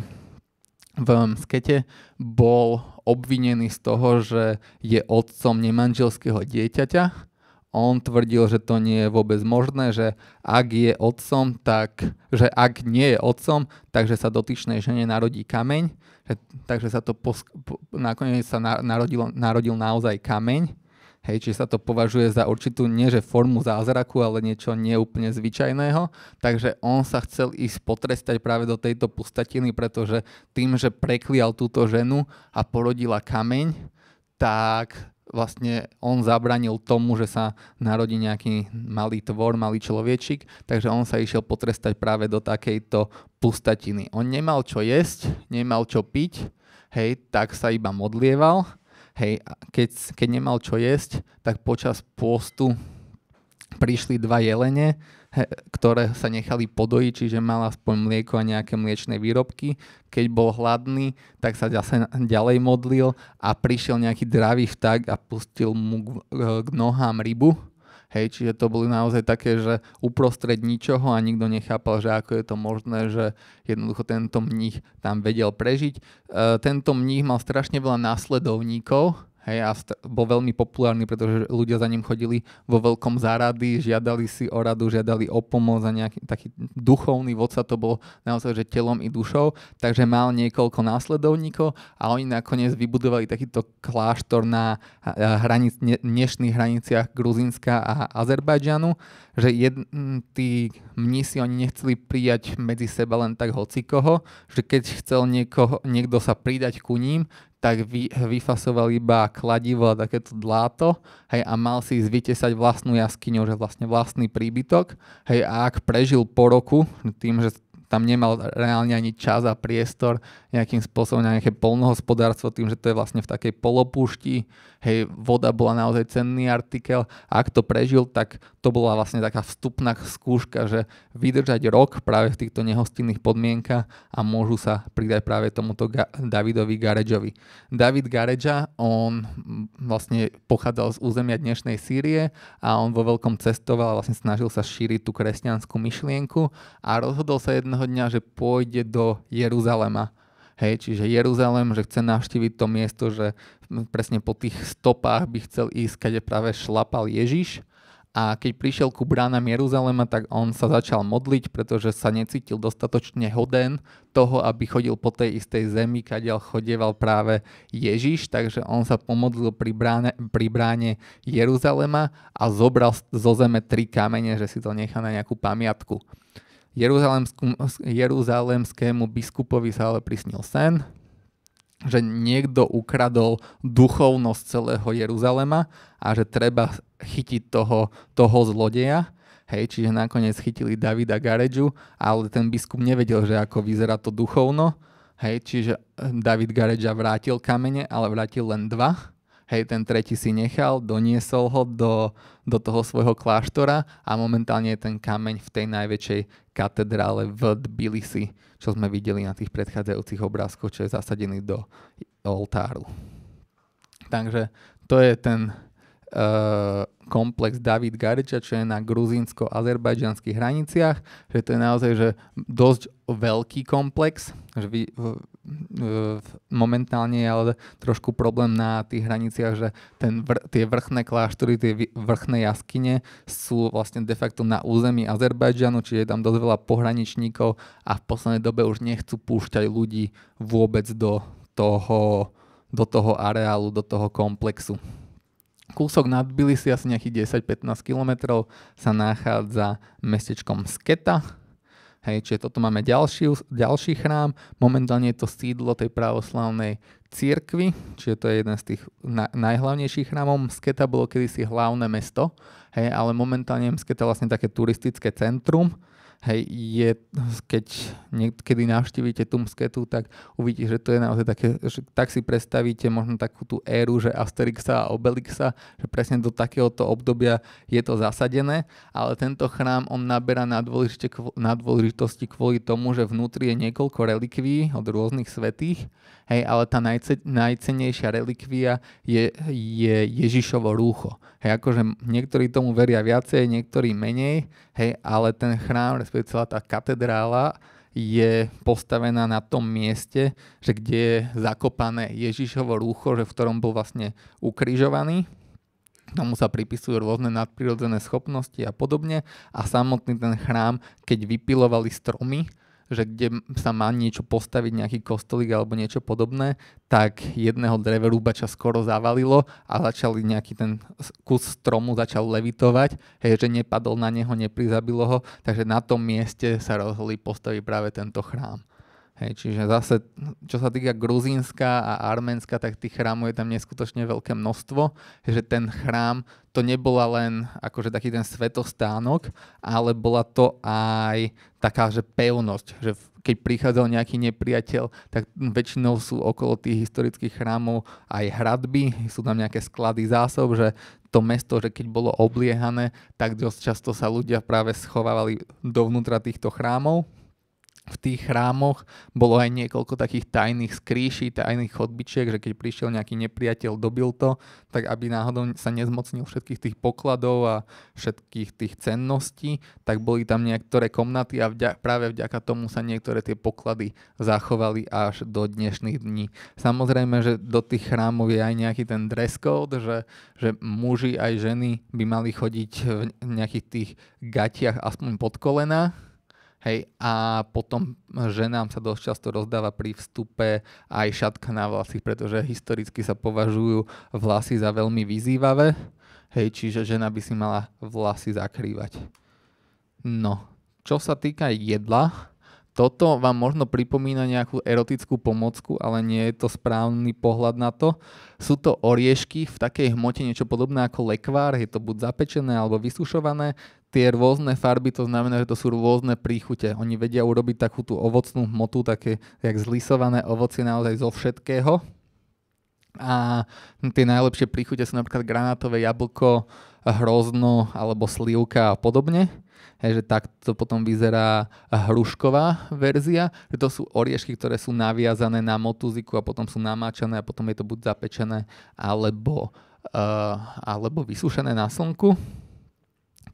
v skete bol obvinený z toho, že je otcom nemanželského dieťaťa. On tvrdil, že to nie je vôbec možné, že ak je otcom, tak, že ak nie je otcom, takže sa dotyčnej žene narodí kameň. Že, takže sa to pos- po, nakoniec sa na, narodil, narodil naozaj kameň. Hej, či sa to považuje za určitú nie že formu zázraku, ale niečo neúplne zvyčajného. Takže on sa chcel ísť potrestať práve do tejto pustatiny, pretože tým, že preklial túto ženu a porodila kameň, tak vlastne on zabranil tomu, že sa narodí nejaký malý tvor, malý človečik, takže on sa išiel potrestať práve do takejto pustatiny. On nemal čo jesť, nemal čo piť, hej, tak sa iba modlieval Hej, keď, keď nemal čo jesť, tak počas pôstu prišli dva jelene, he, ktoré sa nechali podojiť, čiže mal aspoň mlieko a nejaké mliečne výrobky. Keď bol hladný, tak sa zase ďalej modlil a prišiel nejaký dravý vták a pustil mu k, k nohám rybu Hej, čiže to boli naozaj také, že uprostred ničoho a nikto nechápal, že ako je to možné, že jednoducho tento mních tam vedel prežiť. E, tento mních mal strašne veľa následovníkov, Hej, a st- bol veľmi populárny, pretože ľudia za ním chodili vo veľkom zárady, žiadali si o radu, žiadali o pomoc a nejaký taký duchovný vodca to bol naozaj, že telom i dušou, takže mal niekoľko následovníkov a oni nakoniec vybudovali takýto kláštor na hranic, dnešných hraniciach Gruzínska a Azerbajdžanu, že jed- tí si oni nechceli prijať medzi seba len tak hocikoho, že keď chcel niekoho, niekto sa pridať ku ním, tak vy, vyfasoval iba kladivo a takéto dláto hej, a mal si zvytesať vlastnú jaskyňu, že vlastne vlastný príbytok. Hej, a ak prežil po roku tým, že tam nemal reálne ani čas a priestor nejakým spôsobom na nejaké polnohospodárstvo, tým, že to je vlastne v takej polopúšti, hej, voda bola naozaj cenný artikel a ak to prežil, tak to bola vlastne taká vstupná skúška, že vydržať rok práve v týchto nehostinných podmienkach a môžu sa pridať práve tomuto Ga- Davidovi Garedžovi. David Gareža, on vlastne pochádzal z územia dnešnej Sýrie a on vo veľkom cestoval a vlastne snažil sa šíriť tú kresťanskú myšlienku a rozhodol sa jedného dňa, že pôjde do Jeruzalema. Hej, čiže Jeruzalem, že chce navštíviť to miesto, že presne po tých stopách by chcel ísť, kde práve šlapal Ježiš a keď prišiel ku bránam Jeruzalema, tak on sa začal modliť, pretože sa necítil dostatočne hoden toho, aby chodil po tej istej zemi, kadeľ chodieval práve Ježiš, takže on sa pomodlil pri bráne, pri bráne Jeruzalema a zobral zo zeme tri kamene, že si to nechá na nejakú pamiatku. Jeruzalemskému biskupovi sa ale prisnil sen, že niekto ukradol duchovnosť celého Jeruzalema a že treba chytiť toho, toho zlodeja. Hej, čiže nakoniec chytili Davida garedžu ale ten biskup nevedel, že ako vyzerá to duchovno. Hej, čiže eh, David Gareža vrátil kamene, ale vrátil len dva. Hej, ten tretí si nechal, doniesol ho do, do toho svojho kláštora a momentálne je ten kameň v tej najväčšej katedrále v Tbilisi, čo sme videli na tých predchádzajúcich obrázkoch, čo je zasadený do oltáru. Takže to je ten Eh, komplex David Gareča, čo je na gruzínsko-azerbajdžanských hraniciach, že to je naozaj že dosť veľký komplex, že vy, v, v, momentálne je ale trošku problém na tých hraniciach, že ten vr, tie vrchné kláštory, tie vrchné jaskyne sú vlastne de facto na území Azerbajdžanu, čiže je tam dosť veľa pohraničníkov a v poslednej dobe už nechcú púšťať ľudí vôbec do toho, do toho areálu, do toho komplexu kúsok nad Bilisi, asi nejakých 10-15 kilometrov, sa nachádza mestečkom Sketa. Hej, čiže toto máme ďalší, ďalší chrám. Momentálne je to sídlo tej pravoslavnej církvy, čiže to je jeden z tých na, najhlavnejších chrámov. Sketa bolo kedysi hlavné mesto, hej, ale momentálne je sketa vlastne také turistické centrum, hej, je, keď niekedy navštívite Tumsketu, tak uvidíte, že to je naozaj také, že tak si predstavíte možno takú tú éru, že Asterixa a Obelixa, že presne do takéhoto obdobia je to zasadené, ale tento chrám on naberá na, dôležitosti kvôli tomu, že vnútri je niekoľko relikví od rôznych svetých, hej, ale tá najce, najcenejšia relikvia je, je Ježišovo rúcho. Hej, akože niektorí tomu veria viacej, niektorí menej, hej, ale ten chrám, respektíve celá tá katedrála je postavená na tom mieste, že kde je zakopané Ježišovo rúcho, že v ktorom bol vlastne ukrižovaný. Tomu sa pripisujú rôzne nadprirodzené schopnosti a podobne. A samotný ten chrám, keď vypilovali stromy, že kde sa má niečo postaviť, nejaký kostolík alebo niečo podobné, tak jedného dreverúbača skoro zavalilo a začali nejaký ten kus stromu začal levitovať, hej, že nepadol na neho, neprizabilo ho, takže na tom mieste sa rozhodli postaviť práve tento chrám. Hej, čiže zase, čo sa týka Gruzínska a Arménska, tak tých chrámov je tam neskutočne veľké množstvo, že ten chrám to nebola len akože taký ten svetostánok, ale bola to aj taká, že pevnosť, že keď prichádzal nejaký nepriateľ, tak väčšinou sú okolo tých historických chrámov aj hradby, sú tam nejaké sklady zásob, že to mesto, že keď bolo obliehané, tak dosť často sa ľudia práve schovávali dovnútra týchto chrámov v tých chrámoch bolo aj niekoľko takých tajných skríší, tajných chodbičiek, že keď prišiel nejaký nepriateľ, dobil to, tak aby náhodou sa nezmocnil všetkých tých pokladov a všetkých tých cenností, tak boli tam niektoré komnaty a vďa- práve vďaka tomu sa niektoré tie poklady zachovali až do dnešných dní. Samozrejme, že do tých chrámov je aj nejaký ten dress code, že, že muži aj ženy by mali chodiť v nejakých tých gatiach aspoň pod kolena, Hej, a potom ženám sa dosť často rozdáva pri vstupe aj šatka na vlasy, pretože historicky sa považujú vlasy za veľmi vyzývavé. Hej, čiže žena by si mala vlasy zakrývať. No, čo sa týka jedla, toto vám možno pripomína nejakú erotickú pomocku, ale nie je to správny pohľad na to. Sú to oriešky v takej hmote niečo podobné ako lekvár, je to buď zapečené alebo vysušované, tie rôzne farby, to znamená, že to sú rôzne príchute. Oni vedia urobiť takú tú ovocnú hmotu, také jak zlisované ovocie naozaj zo všetkého. A tie najlepšie príchute sú napríklad granátové jablko, hrozno alebo slivka a podobne. Hej, že takto potom vyzerá hrušková verzia, že to sú oriešky, ktoré sú naviazané na motuziku a potom sú namáčané a potom je to buď zapečené alebo, uh, alebo vysúšené na slnku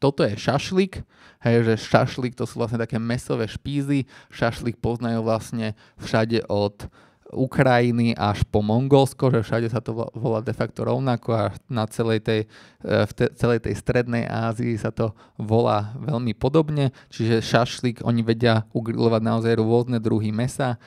toto je šašlik, hej, že šašlik to sú vlastne také mesové špízy, šašlik poznajú vlastne všade od Ukrajiny až po Mongolsko, že všade sa to volá de facto rovnako a na celej tej, e, v te, celej tej strednej Ázii sa to volá veľmi podobne. Čiže šašlik, oni vedia ugrilovať naozaj rôzne druhy mesa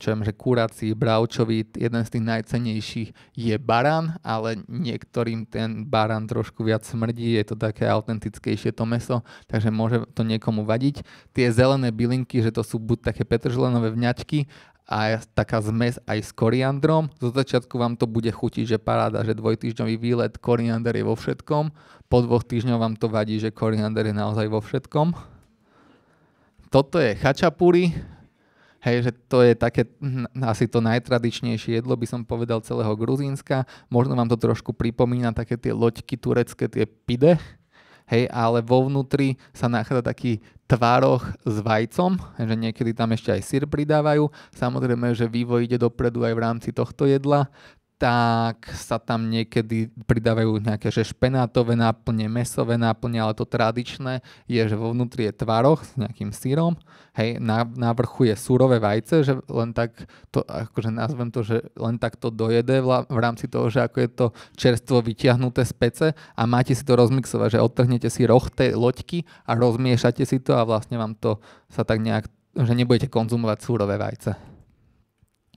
čo viem, že kurací, bravčový, jeden z tých najcenejších je baran, ale niektorým ten baran trošku viac smrdí, je to také autentickejšie to meso, takže môže to niekomu vadiť. Tie zelené bylinky, že to sú buď také petržlenové vňačky, a taká zmes aj s koriandrom. Zo začiatku vám to bude chutiť, že paráda, že dvojtýždňový výlet, koriander je vo všetkom. Po dvoch týždňoch vám to vadí, že koriander je naozaj vo všetkom. Toto je chačapuri, Hej, že to je také asi to najtradičnejšie jedlo, by som povedal, celého Gruzínska. Možno vám to trošku pripomína také tie loďky turecké, tie pide, hej, ale vo vnútri sa nachádza taký tvároch s vajcom, že niekedy tam ešte aj sír pridávajú. Samozrejme, že vývoj ide dopredu aj v rámci tohto jedla tak sa tam niekedy pridávajú nejaké že špenátové náplne, mesové náplne, ale to tradičné je, že vo vnútri je tvaroch s nejakým sírom, hej, na, na vrchu je súrové vajce, že len tak to, akože nazvem to, že len tak to dojede v, v rámci toho, že ako je to čerstvo vyťahnuté z pece a máte si to rozmixovať, že odtrhnete si roh tej loďky a rozmiešate si to a vlastne vám to sa tak nejak, že nebudete konzumovať súrové vajce.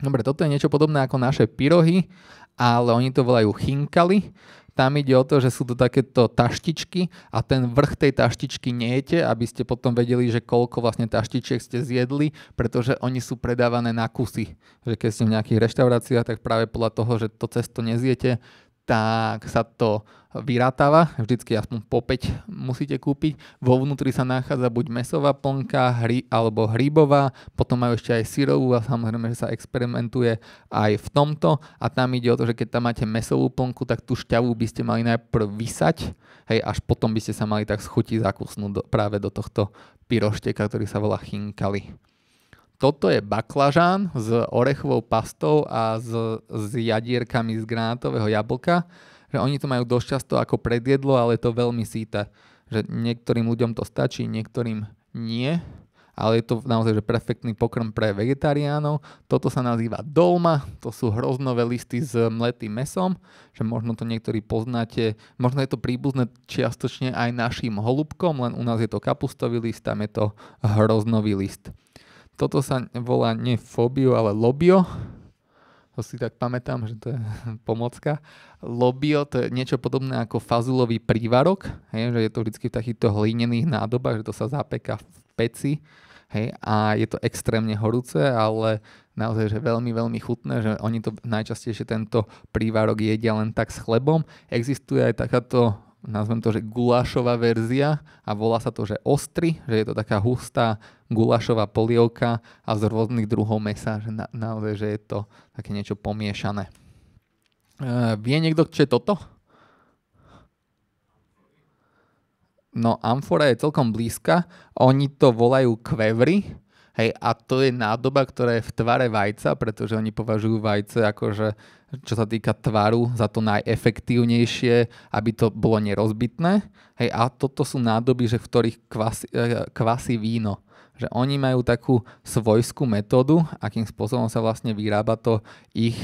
Dobre, toto je niečo podobné ako naše pyrohy, ale oni to volajú chinkali. Tam ide o to, že sú to takéto taštičky a ten vrch tej taštičky nejete, aby ste potom vedeli, že koľko vlastne taštičiek ste zjedli, pretože oni sú predávané na kusy. Že keď ste v nejakých reštauráciách, tak práve podľa toho, že to cesto neziete, tak sa to vyrátava, vždycky aspoň po 5 musíte kúpiť. Vo vnútri sa nachádza buď mesová plnka hry, alebo hrybová, potom majú ešte aj syrovú a samozrejme, že sa experimentuje aj v tomto a tam ide o to, že keď tam máte mesovú plnku, tak tú šťavu by ste mali najprv vysať, hej, až potom by ste sa mali tak schutí zakusnúť do, práve do tohto pyrošteka, ktorý sa volá chinkali. Toto je baklažán s orechovou pastou a s, s jadierkami z granátového jablka. Že oni to majú dosť často ako predjedlo, ale je to veľmi síta, Že niektorým ľuďom to stačí, niektorým nie. Ale je to naozaj že perfektný pokrm pre vegetariánov. Toto sa nazýva dolma, to sú hroznové listy s mletým mesom, že možno to niektorí poznáte. Možno je to príbuzné čiastočne aj našim holubkom, len u nás je to kapustový list, tam je to hroznový list. Toto sa volá nie fóbiu, ale lobio. To si tak pamätám, že to je pomocka. Lobio to je niečo podobné ako fazulový prívarok, hej, že je to vždy v takýchto hlinených nádobách, že to sa zapeka v peci. Hej, a je to extrémne horúce, ale naozaj, že veľmi, veľmi chutné, že oni to najčastejšie tento prívarok jedia len tak s chlebom. Existuje aj takáto nazvem to, že gulášová verzia a volá sa to, že ostry, že je to taká hustá gulašová polievka a z rôznych druhov mesa, že na, naozaj, že je to také niečo pomiešané. E, vie niekto, čo je toto? No, amfora je celkom blízka. Oni to volajú kvevry. Hej, a to je nádoba, ktorá je v tvare vajca, pretože oni považujú vajce akože, čo sa týka tvaru, za to najefektívnejšie, aby to bolo nerozbitné. Hej, a toto sú nádoby, že v ktorých kvasi, e, kvasi víno že oni majú takú svojskú metódu, akým spôsobom sa vlastne vyrába to ich,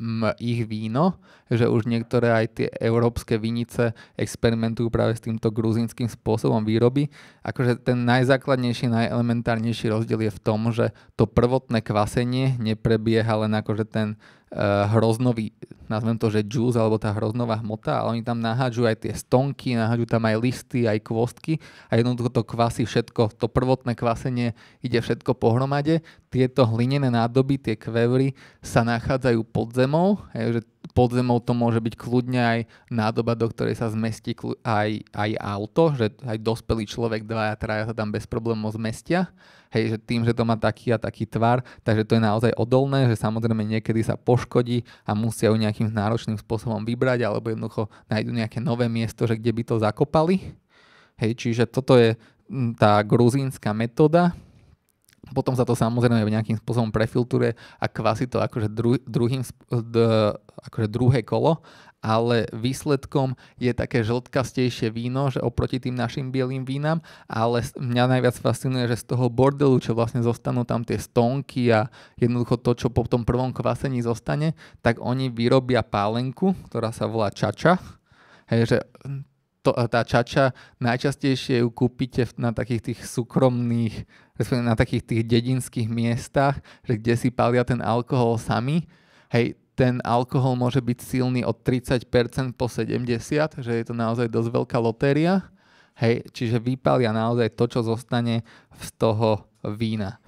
m, ich víno, že už niektoré aj tie európske vinice experimentujú práve s týmto gruzínským spôsobom výroby. Akože ten najzákladnejší, najelementárnejší rozdiel je v tom, že to prvotné kvasenie neprebieha len akože ten Eh, hroznový, nazvem to, že džús, alebo tá hroznová hmota, ale oni tam nahádžu aj tie stonky, nahádžu tam aj listy, aj kvostky a jednoducho to kvasí všetko, to prvotné kvasenie ide všetko pohromade. Tieto hlinené nádoby, tie kvevry sa nachádzajú pod zemou, že pod zemou to môže byť kľudne aj nádoba, do ktorej sa zmestí aj, aj auto, že aj dospelý človek, dvaja, traja sa tam bez problémov zmestia hej, že tým, že to má taký a taký tvar, takže to je naozaj odolné, že samozrejme niekedy sa poškodí a musia ju nejakým náročným spôsobom vybrať alebo jednoducho nájdu nejaké nové miesto, že kde by to zakopali. Hej, čiže toto je mm, tá gruzínska metóda. Potom sa to samozrejme nejakým spôsobom prefiltruje a kvasi to akože, druhým, akože druhé kolo ale výsledkom je také žltkastejšie víno, že oproti tým našim bielým vínam, ale mňa najviac fascinuje, že z toho bordelu, čo vlastne zostanú tam tie stonky a jednoducho to, čo po tom prvom kvasení zostane, tak oni vyrobia pálenku, ktorá sa volá čača. Hej, že to, tá čača najčastejšie ju kúpite na takých tých súkromných, na takých tých dedinských miestach, že kde si palia ten alkohol sami. Hej, ten alkohol môže byť silný od 30% po 70%, že je to naozaj dosť veľká lotéria. Hej, čiže vypália naozaj to, čo zostane z toho vína.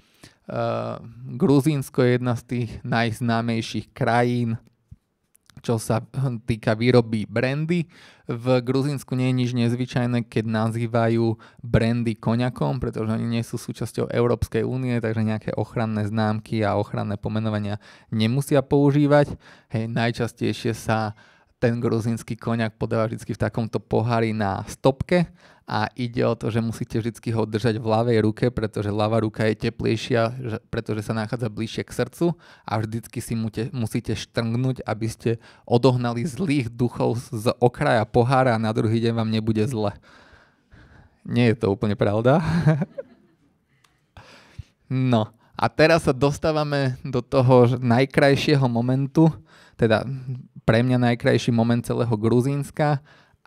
Uh, Gruzínsko je jedna z tých najznámejších krajín čo sa týka výroby brandy. V Gruzínsku nie je nič nezvyčajné, keď nazývajú brandy koňakom, pretože oni nie sú súčasťou Európskej únie, takže nejaké ochranné známky a ochranné pomenovania nemusia používať. Hej, najčastejšie sa ten gruzínsky koniak podáva vždy v takomto pohári na stopke a ide o to, že musíte vždy ho držať v ľavej ruke, pretože ľava ruka je teplejšia, pretože sa nachádza bližšie k srdcu a vždycky si musíte štrngnúť, aby ste odohnali zlých duchov z okraja pohára a na druhý deň vám nebude zle. Nie je to úplne pravda. no a teraz sa dostávame do toho najkrajšieho momentu, teda pre mňa najkrajší moment celého Gruzínska,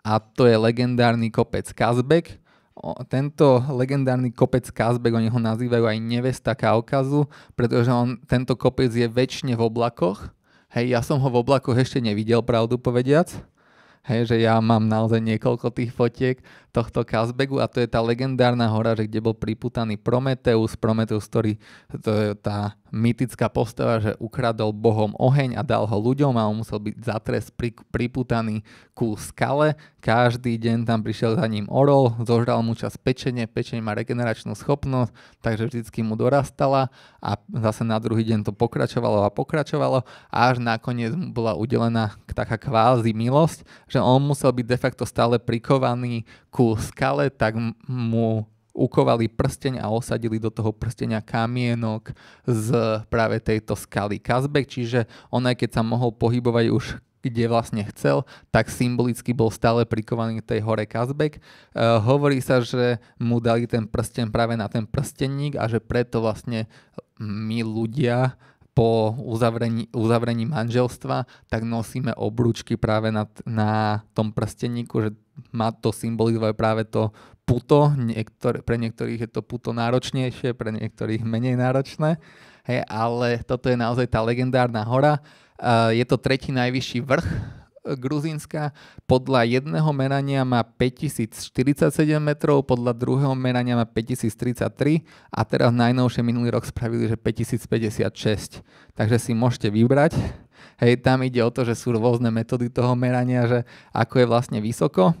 a to je legendárny kopec Kazbek. O, tento legendárny kopec Kazbek, oni ho nazývajú aj nevesta Kaukazu, pretože on, tento kopec je väčšine v oblakoch. Hej, ja som ho v oblakoch ešte nevidel, pravdu povediac. Hej, že ja mám naozaj niekoľko tých fotiek tohto Kazbegu a to je tá legendárna hora, že kde bol priputaný Prometeus, Prometeus, ktorý, to je tá mýtická postava, že ukradol Bohom oheň a dal ho ľuďom a on musel byť za trest pri, priputaný ku skale. Každý deň tam prišiel za ním orol, zožral mu čas pečenie, pečenie má regeneračnú schopnosť, takže vždycky mu dorastala a zase na druhý deň to pokračovalo a pokračovalo a až nakoniec mu bola udelená taká kvázi milosť, že on musel byť de facto stále prikovaný ku skale, tak mu ukovali prsteň a osadili do toho prstenia kamienok z práve tejto skaly Kazbek, čiže on aj keď sa mohol pohybovať už kde vlastne chcel, tak symbolicky bol stále prikovaný k tej hore Kazbek. Uh, hovorí sa, že mu dali ten prsten práve na ten prstenník a že preto vlastne my ľudia po uzavrení, uzavrení manželstva, tak nosíme obručky práve na, na tom prsteníku, že má to symbolizovať práve to puto, niektor, pre niektorých je to puto náročnejšie, pre niektorých menej náročné, hej, ale toto je naozaj tá legendárna hora. Uh, je to tretí najvyšší vrch e, Gruzínska. Podľa jedného merania má 5047 metrov, podľa druhého merania má 5033 a teraz najnovšie minulý rok spravili, že 5056. Takže si môžete vybrať. Hej, tam ide o to, že sú rôzne metódy toho merania, že ako je vlastne vysoko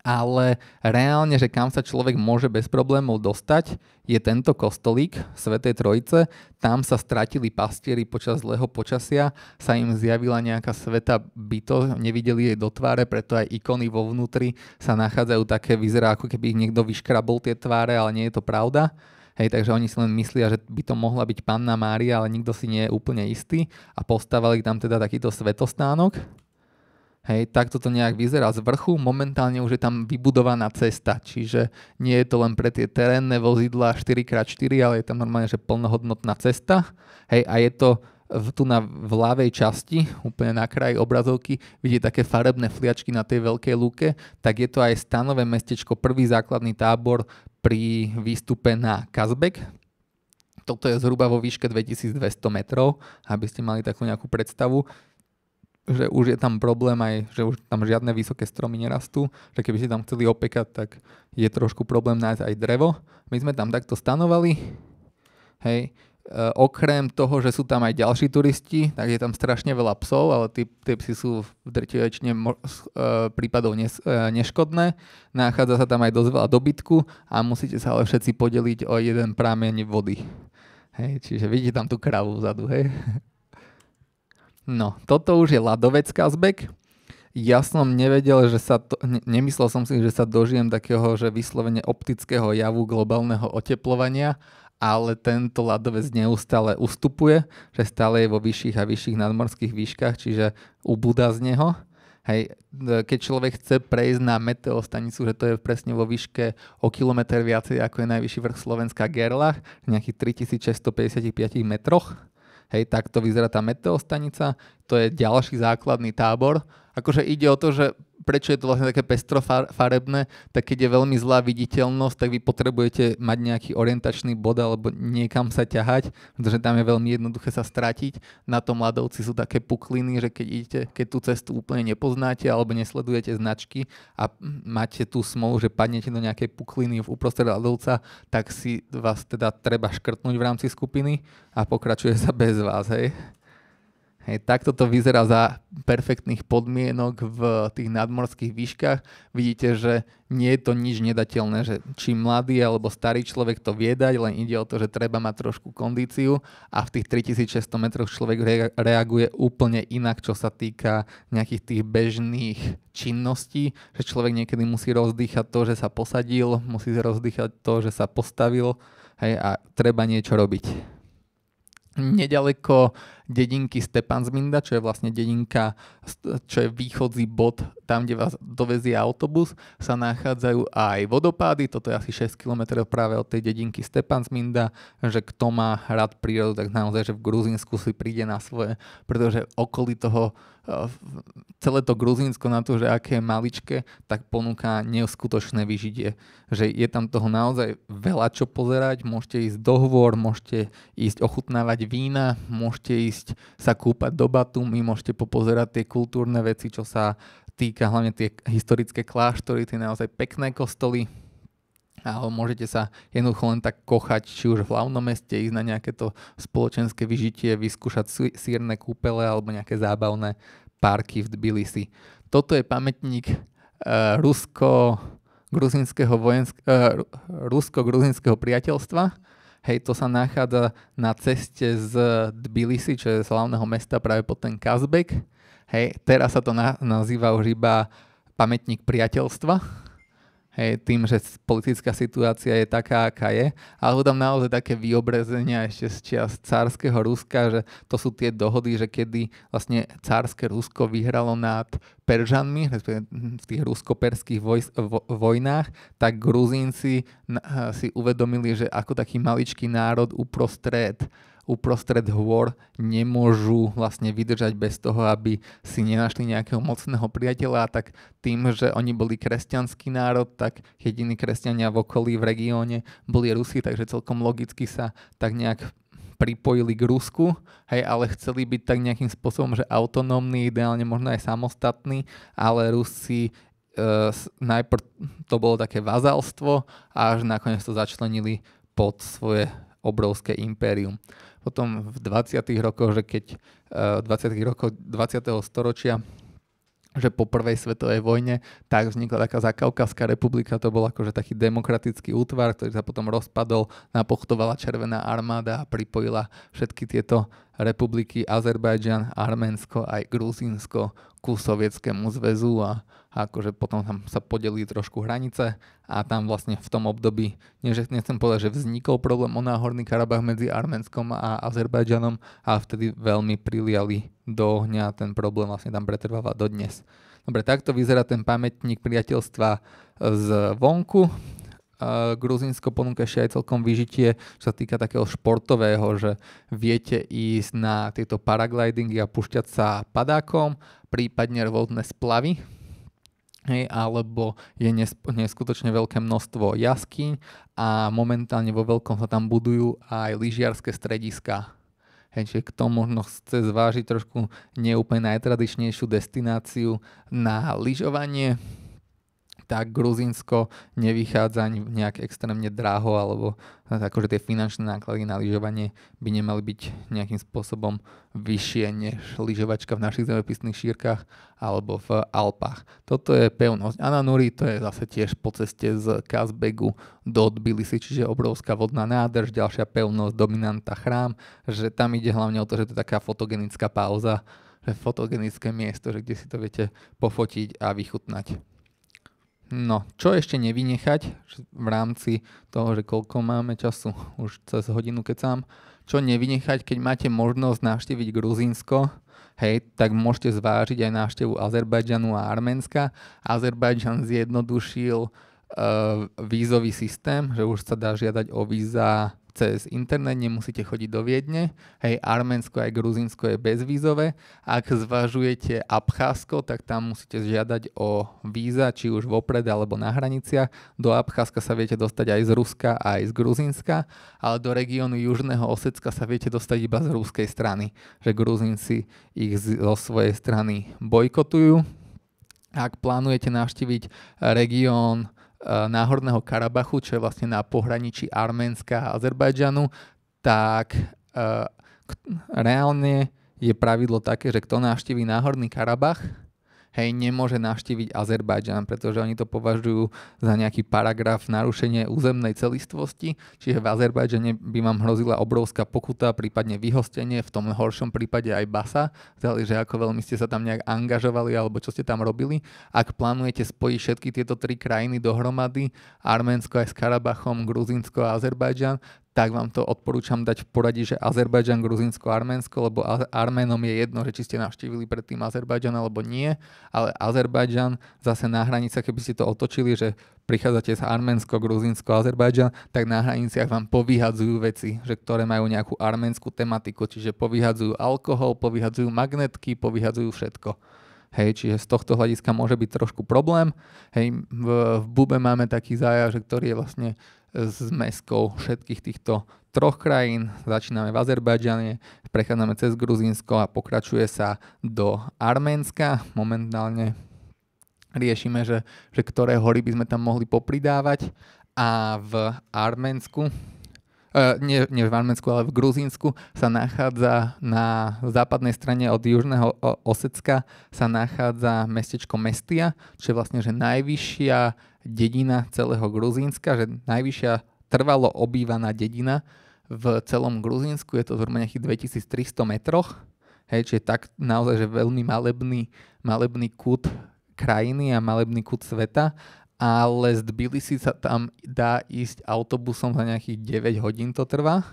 ale reálne, že kam sa človek môže bez problémov dostať, je tento kostolík Svetej Trojice. Tam sa stratili pastieri počas zlého počasia, sa im zjavila nejaká sveta byto, nevideli jej do tváre, preto aj ikony vo vnútri sa nachádzajú také, vyzerá ako keby ich niekto vyškrabol tie tváre, ale nie je to pravda. Hej, takže oni si len myslia, že by to mohla byť panna Mária, ale nikto si nie je úplne istý a postavali tam teda takýto svetostánok. Hej, takto to nejak vyzerá z vrchu. Momentálne už je tam vybudovaná cesta, čiže nie je to len pre tie terénne vozidla 4x4, ale je tam normálne, že plnohodnotná cesta. Hej, a je to v, tu na, v ľavej časti, úplne na kraji obrazovky, vidie také farebné fliačky na tej veľkej lúke, tak je to aj stanové mestečko, prvý základný tábor pri výstupe na Kazbek. Toto je zhruba vo výške 2200 metrov, aby ste mali takú nejakú predstavu že už je tam problém aj, že už tam žiadne vysoké stromy nerastú, že keby si tam chceli opekať, tak je trošku problém nájsť aj drevo. My sme tam takto stanovali, hej, e, okrem toho, že sú tam aj ďalší turisti, tak je tam strašne veľa psov, ale tie psy sú v drtivečne mo- e, prípadov nes- e, neškodné. Nachádza sa tam aj dosť veľa dobytku a musíte sa ale všetci podeliť o jeden prámeň vody. Hej, čiže vidíte tam tú kravu vzadu, hej? No, toto už je ľadovec Kazbek. Ja som nevedel, že sa to, ne, nemyslel som si, že sa dožijem takého, že vyslovene optického javu globálneho oteplovania, ale tento ľadovec neustále ustupuje, že stále je vo vyšších a vyšších nadmorských výškach, čiže ubúda z neho. Hej, e, keď človek chce prejsť na meteostanicu, že to je presne vo výške o kilometr viacej ako je najvyšší vrch Slovenska Gerlach, nejakých 3655 metroch, Hej, takto vyzerá tá meteostanica, to je ďalší základný tábor, akože ide o to, že prečo je to vlastne také pestrofarebné, tak keď je veľmi zlá viditeľnosť, tak vy potrebujete mať nejaký orientačný bod alebo niekam sa ťahať, pretože tam je veľmi jednoduché sa stratiť. Na tom ľadovci sú také pukliny, že keď idete, keď tú cestu úplne nepoznáte alebo nesledujete značky a máte tú smolu, že padnete do nejakej pukliny v uprostred ľadovca, tak si vás teda treba škrtnúť v rámci skupiny a pokračuje sa bez vás, hej? Hej, takto to vyzerá za perfektných podmienok v tých nadmorských výškach. Vidíte, že nie je to nič nedateľné, že či mladý alebo starý človek to vie dať, len ide o to, že treba mať trošku kondíciu a v tých 3600 metroch človek reaguje úplne inak, čo sa týka nejakých tých bežných činností, že človek niekedy musí rozdýchať to, že sa posadil, musí rozdýchať to, že sa postavil hej, a treba niečo robiť. Nedaleko dedinky Stepan čo je vlastne dedinka, čo je východzí bod, tam, kde vás dovezie autobus, sa nachádzajú aj vodopády, toto je asi 6 km práve od tej dedinky Stepan že kto má rád prírodu, tak naozaj, že v Gruzínsku si príde na svoje, pretože okolí toho eh, celé to Gruzínsko na to, že aké je maličké, tak ponúka neskutočné vyžitie. Že je tam toho naozaj veľa čo pozerať, môžete ísť do hôr, môžete ísť ochutnávať vína, môžete ísť ísť sa kúpať do my môžete popozerať tie kultúrne veci, čo sa týka hlavne tie historické kláštory, tie naozaj pekné kostoly. A môžete sa jednoducho len tak kochať, či už v hlavnom meste, ísť na nejaké to spoločenské vyžitie, vyskúšať sírne kúpele alebo nejaké zábavné parky v Tbilisi. Toto je pamätník uh, rusko-gruzinského vojensk- e, rusko-gruzinského priateľstva Hej, to sa nachádza na ceste z Tbilisi, čo je z hlavného mesta práve pod ten Kazbek. Hej, teraz sa to na- nazýva už iba pamätník priateľstva Hej, tým, že politická situácia je taká, aká je. Ale tam naozaj také vyobrezenia ešte z čias cárskeho Ruska, že to sú tie dohody, že kedy vlastne cárske Rusko vyhralo nad Peržanmi, v tých rusko-perských voj, vo, vojnách, tak Gruzínci si uvedomili, že ako taký maličký národ uprostred uprostred hôr nemôžu vlastne vydržať bez toho, aby si nenašli nejakého mocného priateľa a tak tým, že oni boli kresťanský národ, tak jediní kresťania v okolí, v regióne boli Rusi, takže celkom logicky sa tak nejak pripojili k Rusku, hej, ale chceli byť tak nejakým spôsobom, že autonómny, ideálne možno aj samostatný, ale Rusi e, najprv to bolo také vazalstvo a až nakoniec to začlenili pod svoje obrovské impérium. Potom v 20. rokoch, že keď v 20. rokoch 20. storočia že po prvej svetovej vojne tak vznikla taká Zakaukavská republika, to bol akože taký demokratický útvar, ktorý sa potom rozpadol, napochtovala Červená armáda a pripojila všetky tieto republiky Azerbajdžan, Arménsko aj Gruzínsko ku Sovietskému zväzu a, akože potom tam sa podelí trošku hranice a tam vlastne v tom období, nie že nechcem povedať, že vznikol problém o náhorný Karabach medzi Arménskom a Azerbajdžanom a vtedy veľmi priliali do ohňa a ten problém vlastne tam pretrváva dodnes. Dobre, takto vyzerá ten pamätník priateľstva z vonku. Gruzinsko ponúka ešte aj celkom vyžitie, čo sa týka takého športového, že viete ísť na tieto paraglidingy a pušťať sa padákom, prípadne rôzne splavy, Hej, alebo je neskutočne veľké množstvo jaskyň a momentálne vo veľkom sa tam budujú aj lyžiarske strediska. Hej, čiže kto možno chce zvážiť trošku neúplne najtradičnejšiu destináciu na lyžovanie, tak Gruzinsko nevychádza ani nejak extrémne draho, alebo akože tie finančné náklady na lyžovanie by nemali byť nejakým spôsobom vyššie než lyžovačka v našich zemepisných šírkach alebo v Alpách. Toto je pevnosť Ananuri, to je zase tiež po ceste z Kazbegu do Tbilisi, čiže obrovská vodná nádrž, ďalšia pevnosť, dominanta chrám, že tam ide hlavne o to, že to je taká fotogenická pauza, že fotogenické miesto, že kde si to viete pofotiť a vychutnať. No, čo ešte nevynechať v rámci toho, že koľko máme času, už cez hodinu keď sám, čo nevynechať, keď máte možnosť navštíviť Gruzínsko, hej, tak môžete zvážiť aj návštevu Azerbajdžanu a Arménska. Azerbajdžan zjednodušil uh, vízový systém, že už sa dá žiadať o víza cez internet, nemusíte chodiť do Viedne. Hej, Arménsko aj Gruzinsko je bezvízové. Ak zvažujete Abcházsko, tak tam musíte žiadať o víza, či už vopred alebo na hraniciach. Do Abcházska sa viete dostať aj z Ruska, aj z Gruzinska, ale do regiónu Južného Osecka sa viete dostať iba z ruskej strany, že Gruzinci ich zo svojej strany bojkotujú. Ak plánujete navštíviť eh, región E, Náhorného Karabachu, čo je vlastne na pohraničí Arménska a Azerbajdžanu, tak e, reálne je pravidlo také, že kto navštíví Náhorný Karabach, hej, nemôže navštíviť Azerbajdžan, pretože oni to považujú za nejaký paragraf narušenie územnej celistvosti, čiže v Azerbajdžane by vám hrozila obrovská pokuta, prípadne vyhostenie, v tom horšom prípade aj basa, záleží, že ako veľmi ste sa tam nejak angažovali alebo čo ste tam robili. Ak plánujete spojiť všetky tieto tri krajiny dohromady, Arménsko aj s Karabachom, Gruzínsko a Azerbajdžan, tak vám to odporúčam dať v poradí, že Azerbajdžan, Gruzinsko, Arménsko, lebo Arménom je jedno, že či ste navštívili predtým Azerbajdžan alebo nie, ale Azerbajdžan zase na hranicách, keby ste to otočili, že prichádzate z Arménsko, Gruzinsko, Azerbajdžan, tak na hraniciach vám povyhadzujú veci, že ktoré majú nejakú arménskú tematiku, čiže povyhadzujú alkohol, povyhadzujú magnetky, povyhadzujú všetko. Hej, čiže z tohto hľadiska môže byť trošku problém. Hej, v, v Bube máme taký zájaž, ktorý je vlastne e, s meskou všetkých týchto troch krajín. Začíname v Azerbajdžane, prechádzame cez Gruzínsko a pokračuje sa do Arménska. Momentálne riešime, že, že ktoré hory by sme tam mohli popridávať a v Arménsku Uh, nie, nie v Arménsku, ale v Gruzínsku sa nachádza na západnej strane od južného Osecka sa nachádza mestečko Mestia, čo je vlastne že najvyššia dedina celého Gruzínska, že najvyššia trvalo obývaná dedina v celom Gruzínsku, je to zhruba nejakých 2300 metroch, hej, čiže tak naozaj, že veľmi malebný, malebný kút krajiny a malebný kút sveta ale z Tbilisi sa tam dá ísť autobusom za nejakých 9 hodín to trvá.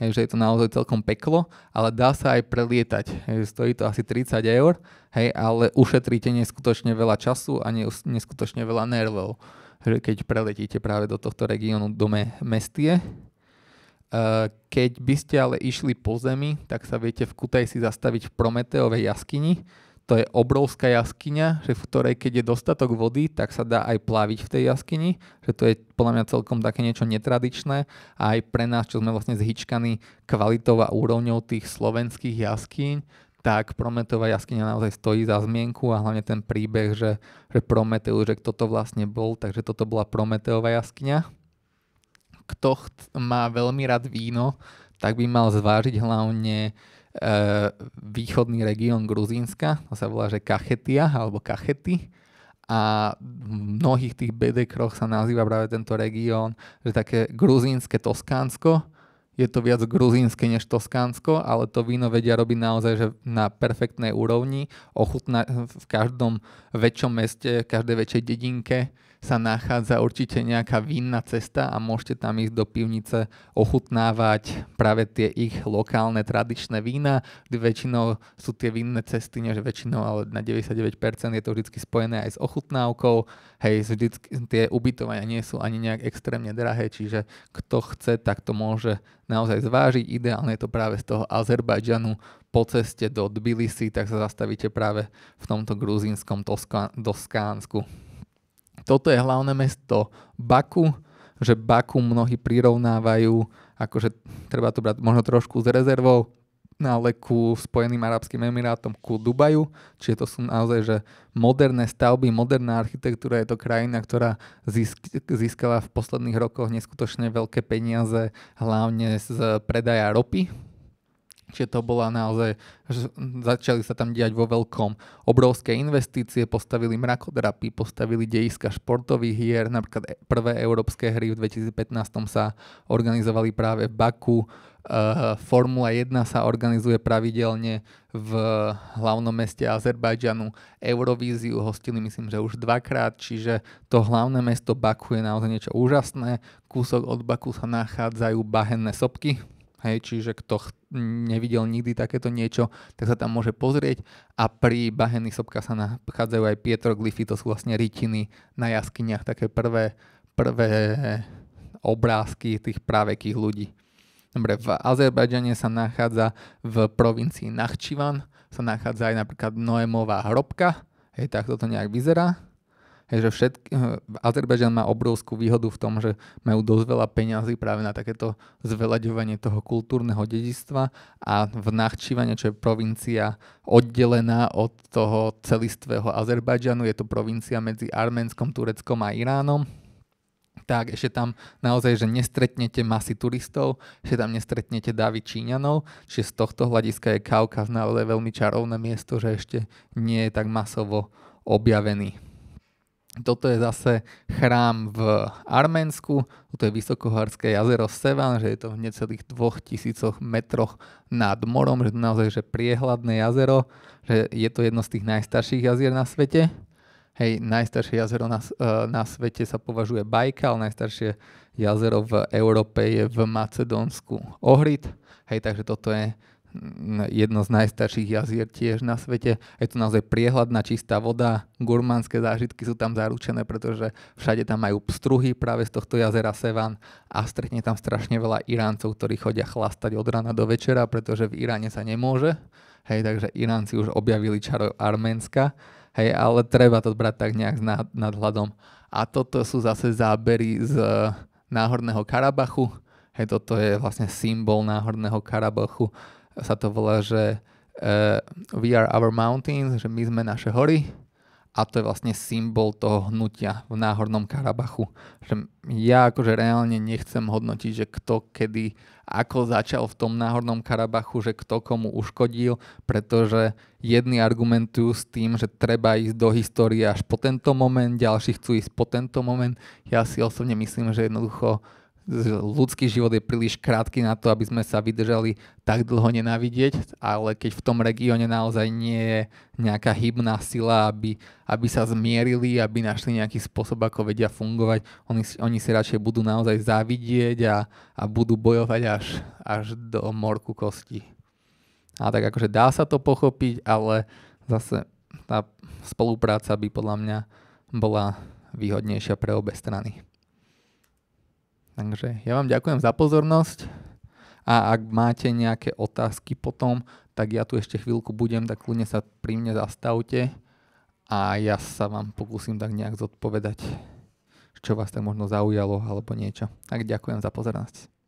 Hej, že je to naozaj celkom peklo, ale dá sa aj prelietať. Hej, stojí to asi 30 eur, hej, ale ušetríte neskutočne veľa času a neskutočne veľa nervov, že keď preletíte práve do tohto regiónu, do me- mestie. E, keď by ste ale išli po zemi, tak sa viete v Kutaj si zastaviť v Prometeovej jaskyni, to je obrovská jaskyňa, že v ktorej keď je dostatok vody, tak sa dá aj plaviť v tej jaskyni, že to je podľa mňa celkom také niečo netradičné a aj pre nás, čo sme vlastne zhyčkaní kvalitou a úrovňou tých slovenských jaskyň, tak Prometová jaskyňa naozaj stojí za zmienku a hlavne ten príbeh, že, že Prometeu, že kto to vlastne bol, takže toto bola Prometeová jaskyňa. Kto má veľmi rád víno, tak by mal zvážiť hlavne E, východný región Gruzínska, to sa volá, že Kachetia alebo Kachety. A v mnohých tých bedekroch sa nazýva práve tento región, že také gruzínske Toskánsko, je to viac gruzínske než toskánsko, ale to víno vedia robiť naozaj že na perfektnej úrovni, ochutná v každom väčšom meste, v každej väčšej dedinke sa nachádza určite nejaká vinná cesta a môžete tam ísť do pivnice ochutnávať práve tie ich lokálne tradičné vína, kde väčšinou sú tie vinné cesty, než väčšinou, ale na 99% je to vždy spojené aj s ochutnávkou. Hej, vždy tie ubytovania nie sú ani nejak extrémne drahé, čiže kto chce, tak to môže naozaj zvážiť. Ideálne je to práve z toho Azerbajdžanu po ceste do Tbilisi, tak sa zastavíte práve v tomto gruzínskom Toskánsku. Toto je hlavné mesto Baku, že Baku mnohí prirovnávajú, akože treba to brať možno trošku s rezervou, ale ku Spojeným arabským emirátom, ku Dubaju. Čiže to sú naozaj že moderné stavby, moderná architektúra. Je to krajina, ktorá získala v posledných rokoch neskutočne veľké peniaze, hlavne z predaja ropy, Čiže to bola naozaj, že začali sa tam diať vo veľkom obrovské investície, postavili mrakodrapy, postavili dejiska športových hier, napríklad e, prvé európske hry v 2015 sa organizovali práve v Baku, e, Formula 1 sa organizuje pravidelne v hlavnom meste Azerbajdžanu. Eurovíziu hostili myslím, že už dvakrát, čiže to hlavné mesto Baku je naozaj niečo úžasné. Kúsok od Baku sa nachádzajú bahenné sopky, Hej, čiže kto ch- nevidel nikdy takéto niečo, tak sa tam môže pozrieť. A pri bahenných sopkách sa nachádzajú aj pietroglyfy, to sú vlastne rytiny na jaskyniach, také prvé, prvé obrázky tých právekých ľudí. Dobre, v Azerbajdžane sa nachádza v provincii Nachčivan, sa nachádza aj napríklad Noemová hrobka, hej, takto toto nejak vyzerá. Hej, že všetk- eh, Azerbajdžan má obrovskú výhodu v tom, že majú dosť veľa peňazí práve na takéto zveľaďovanie toho kultúrneho dedistva a v Nachčívane, čo je provincia oddelená od toho celistvého Azerbajdžanu, je to provincia medzi Arménskom, Tureckom a Iránom, tak ešte tam naozaj, že nestretnete masy turistov, ešte tam nestretnete davy Číňanov, čiže z tohto hľadiska je Kaukaz naozaj veľmi čarovné miesto, že ešte nie je tak masovo objavený. Toto je zase chrám v Arménsku, toto je Vysokohorské jazero Sevan, že je to v necelých 2000 metroch nad morom, že to naozaj že priehľadné jazero, že je to jedno z tých najstarších jazier na svete. Hej, najstaršie jazero na, e, na svete sa považuje Bajkal, najstaršie jazero v Európe je v Macedónsku Ohrid. Hej, takže toto je jedno z najstarších jazier tiež na svete. Je to naozaj priehľadná čistá voda, gurmánske zážitky sú tam zaručené, pretože všade tam majú pstruhy práve z tohto jazera Sevan a stretne tam strašne veľa Iráncov, ktorí chodia chlastať od rana do večera, pretože v Iráne sa nemôže. Hej, takže Iránci už objavili čaro Arménska, hej, ale treba to brať tak nejak s nadhľadom. A toto sú zase zábery z Náhorného Karabachu, hej, toto je vlastne symbol Náhorného Karabachu, sa to volá, že uh, we are our mountains, že my sme naše hory a to je vlastne symbol toho hnutia v Náhornom Karabachu. Že ja akože reálne nechcem hodnotiť, že kto kedy, ako začal v tom Náhornom Karabachu, že kto komu uškodil, pretože jedni argumentujú s tým, že treba ísť do histórie až po tento moment, ďalší chcú ísť po tento moment. Ja si osobne myslím, že jednoducho uh, ľudský život je príliš krátky na to, aby sme sa vydržali tak dlho nenávidieť, ale keď v tom regióne naozaj nie je nejaká hybná sila, aby, aby sa zmierili, aby našli nejaký spôsob, ako vedia fungovať, oni, oni si radšej budú naozaj závidieť a, a budú bojovať až, až do morku kosti. A tak akože dá sa to pochopiť, ale zase tá spolupráca by podľa mňa bola výhodnejšia pre obe strany. Takže ja vám ďakujem za pozornosť a ak máte nejaké otázky potom, tak ja tu ešte chvíľku budem, tak kľudne sa pri mne zastavte a ja sa vám pokúsim tak nejak zodpovedať, čo vás tak možno zaujalo alebo niečo. Tak ďakujem za pozornosť.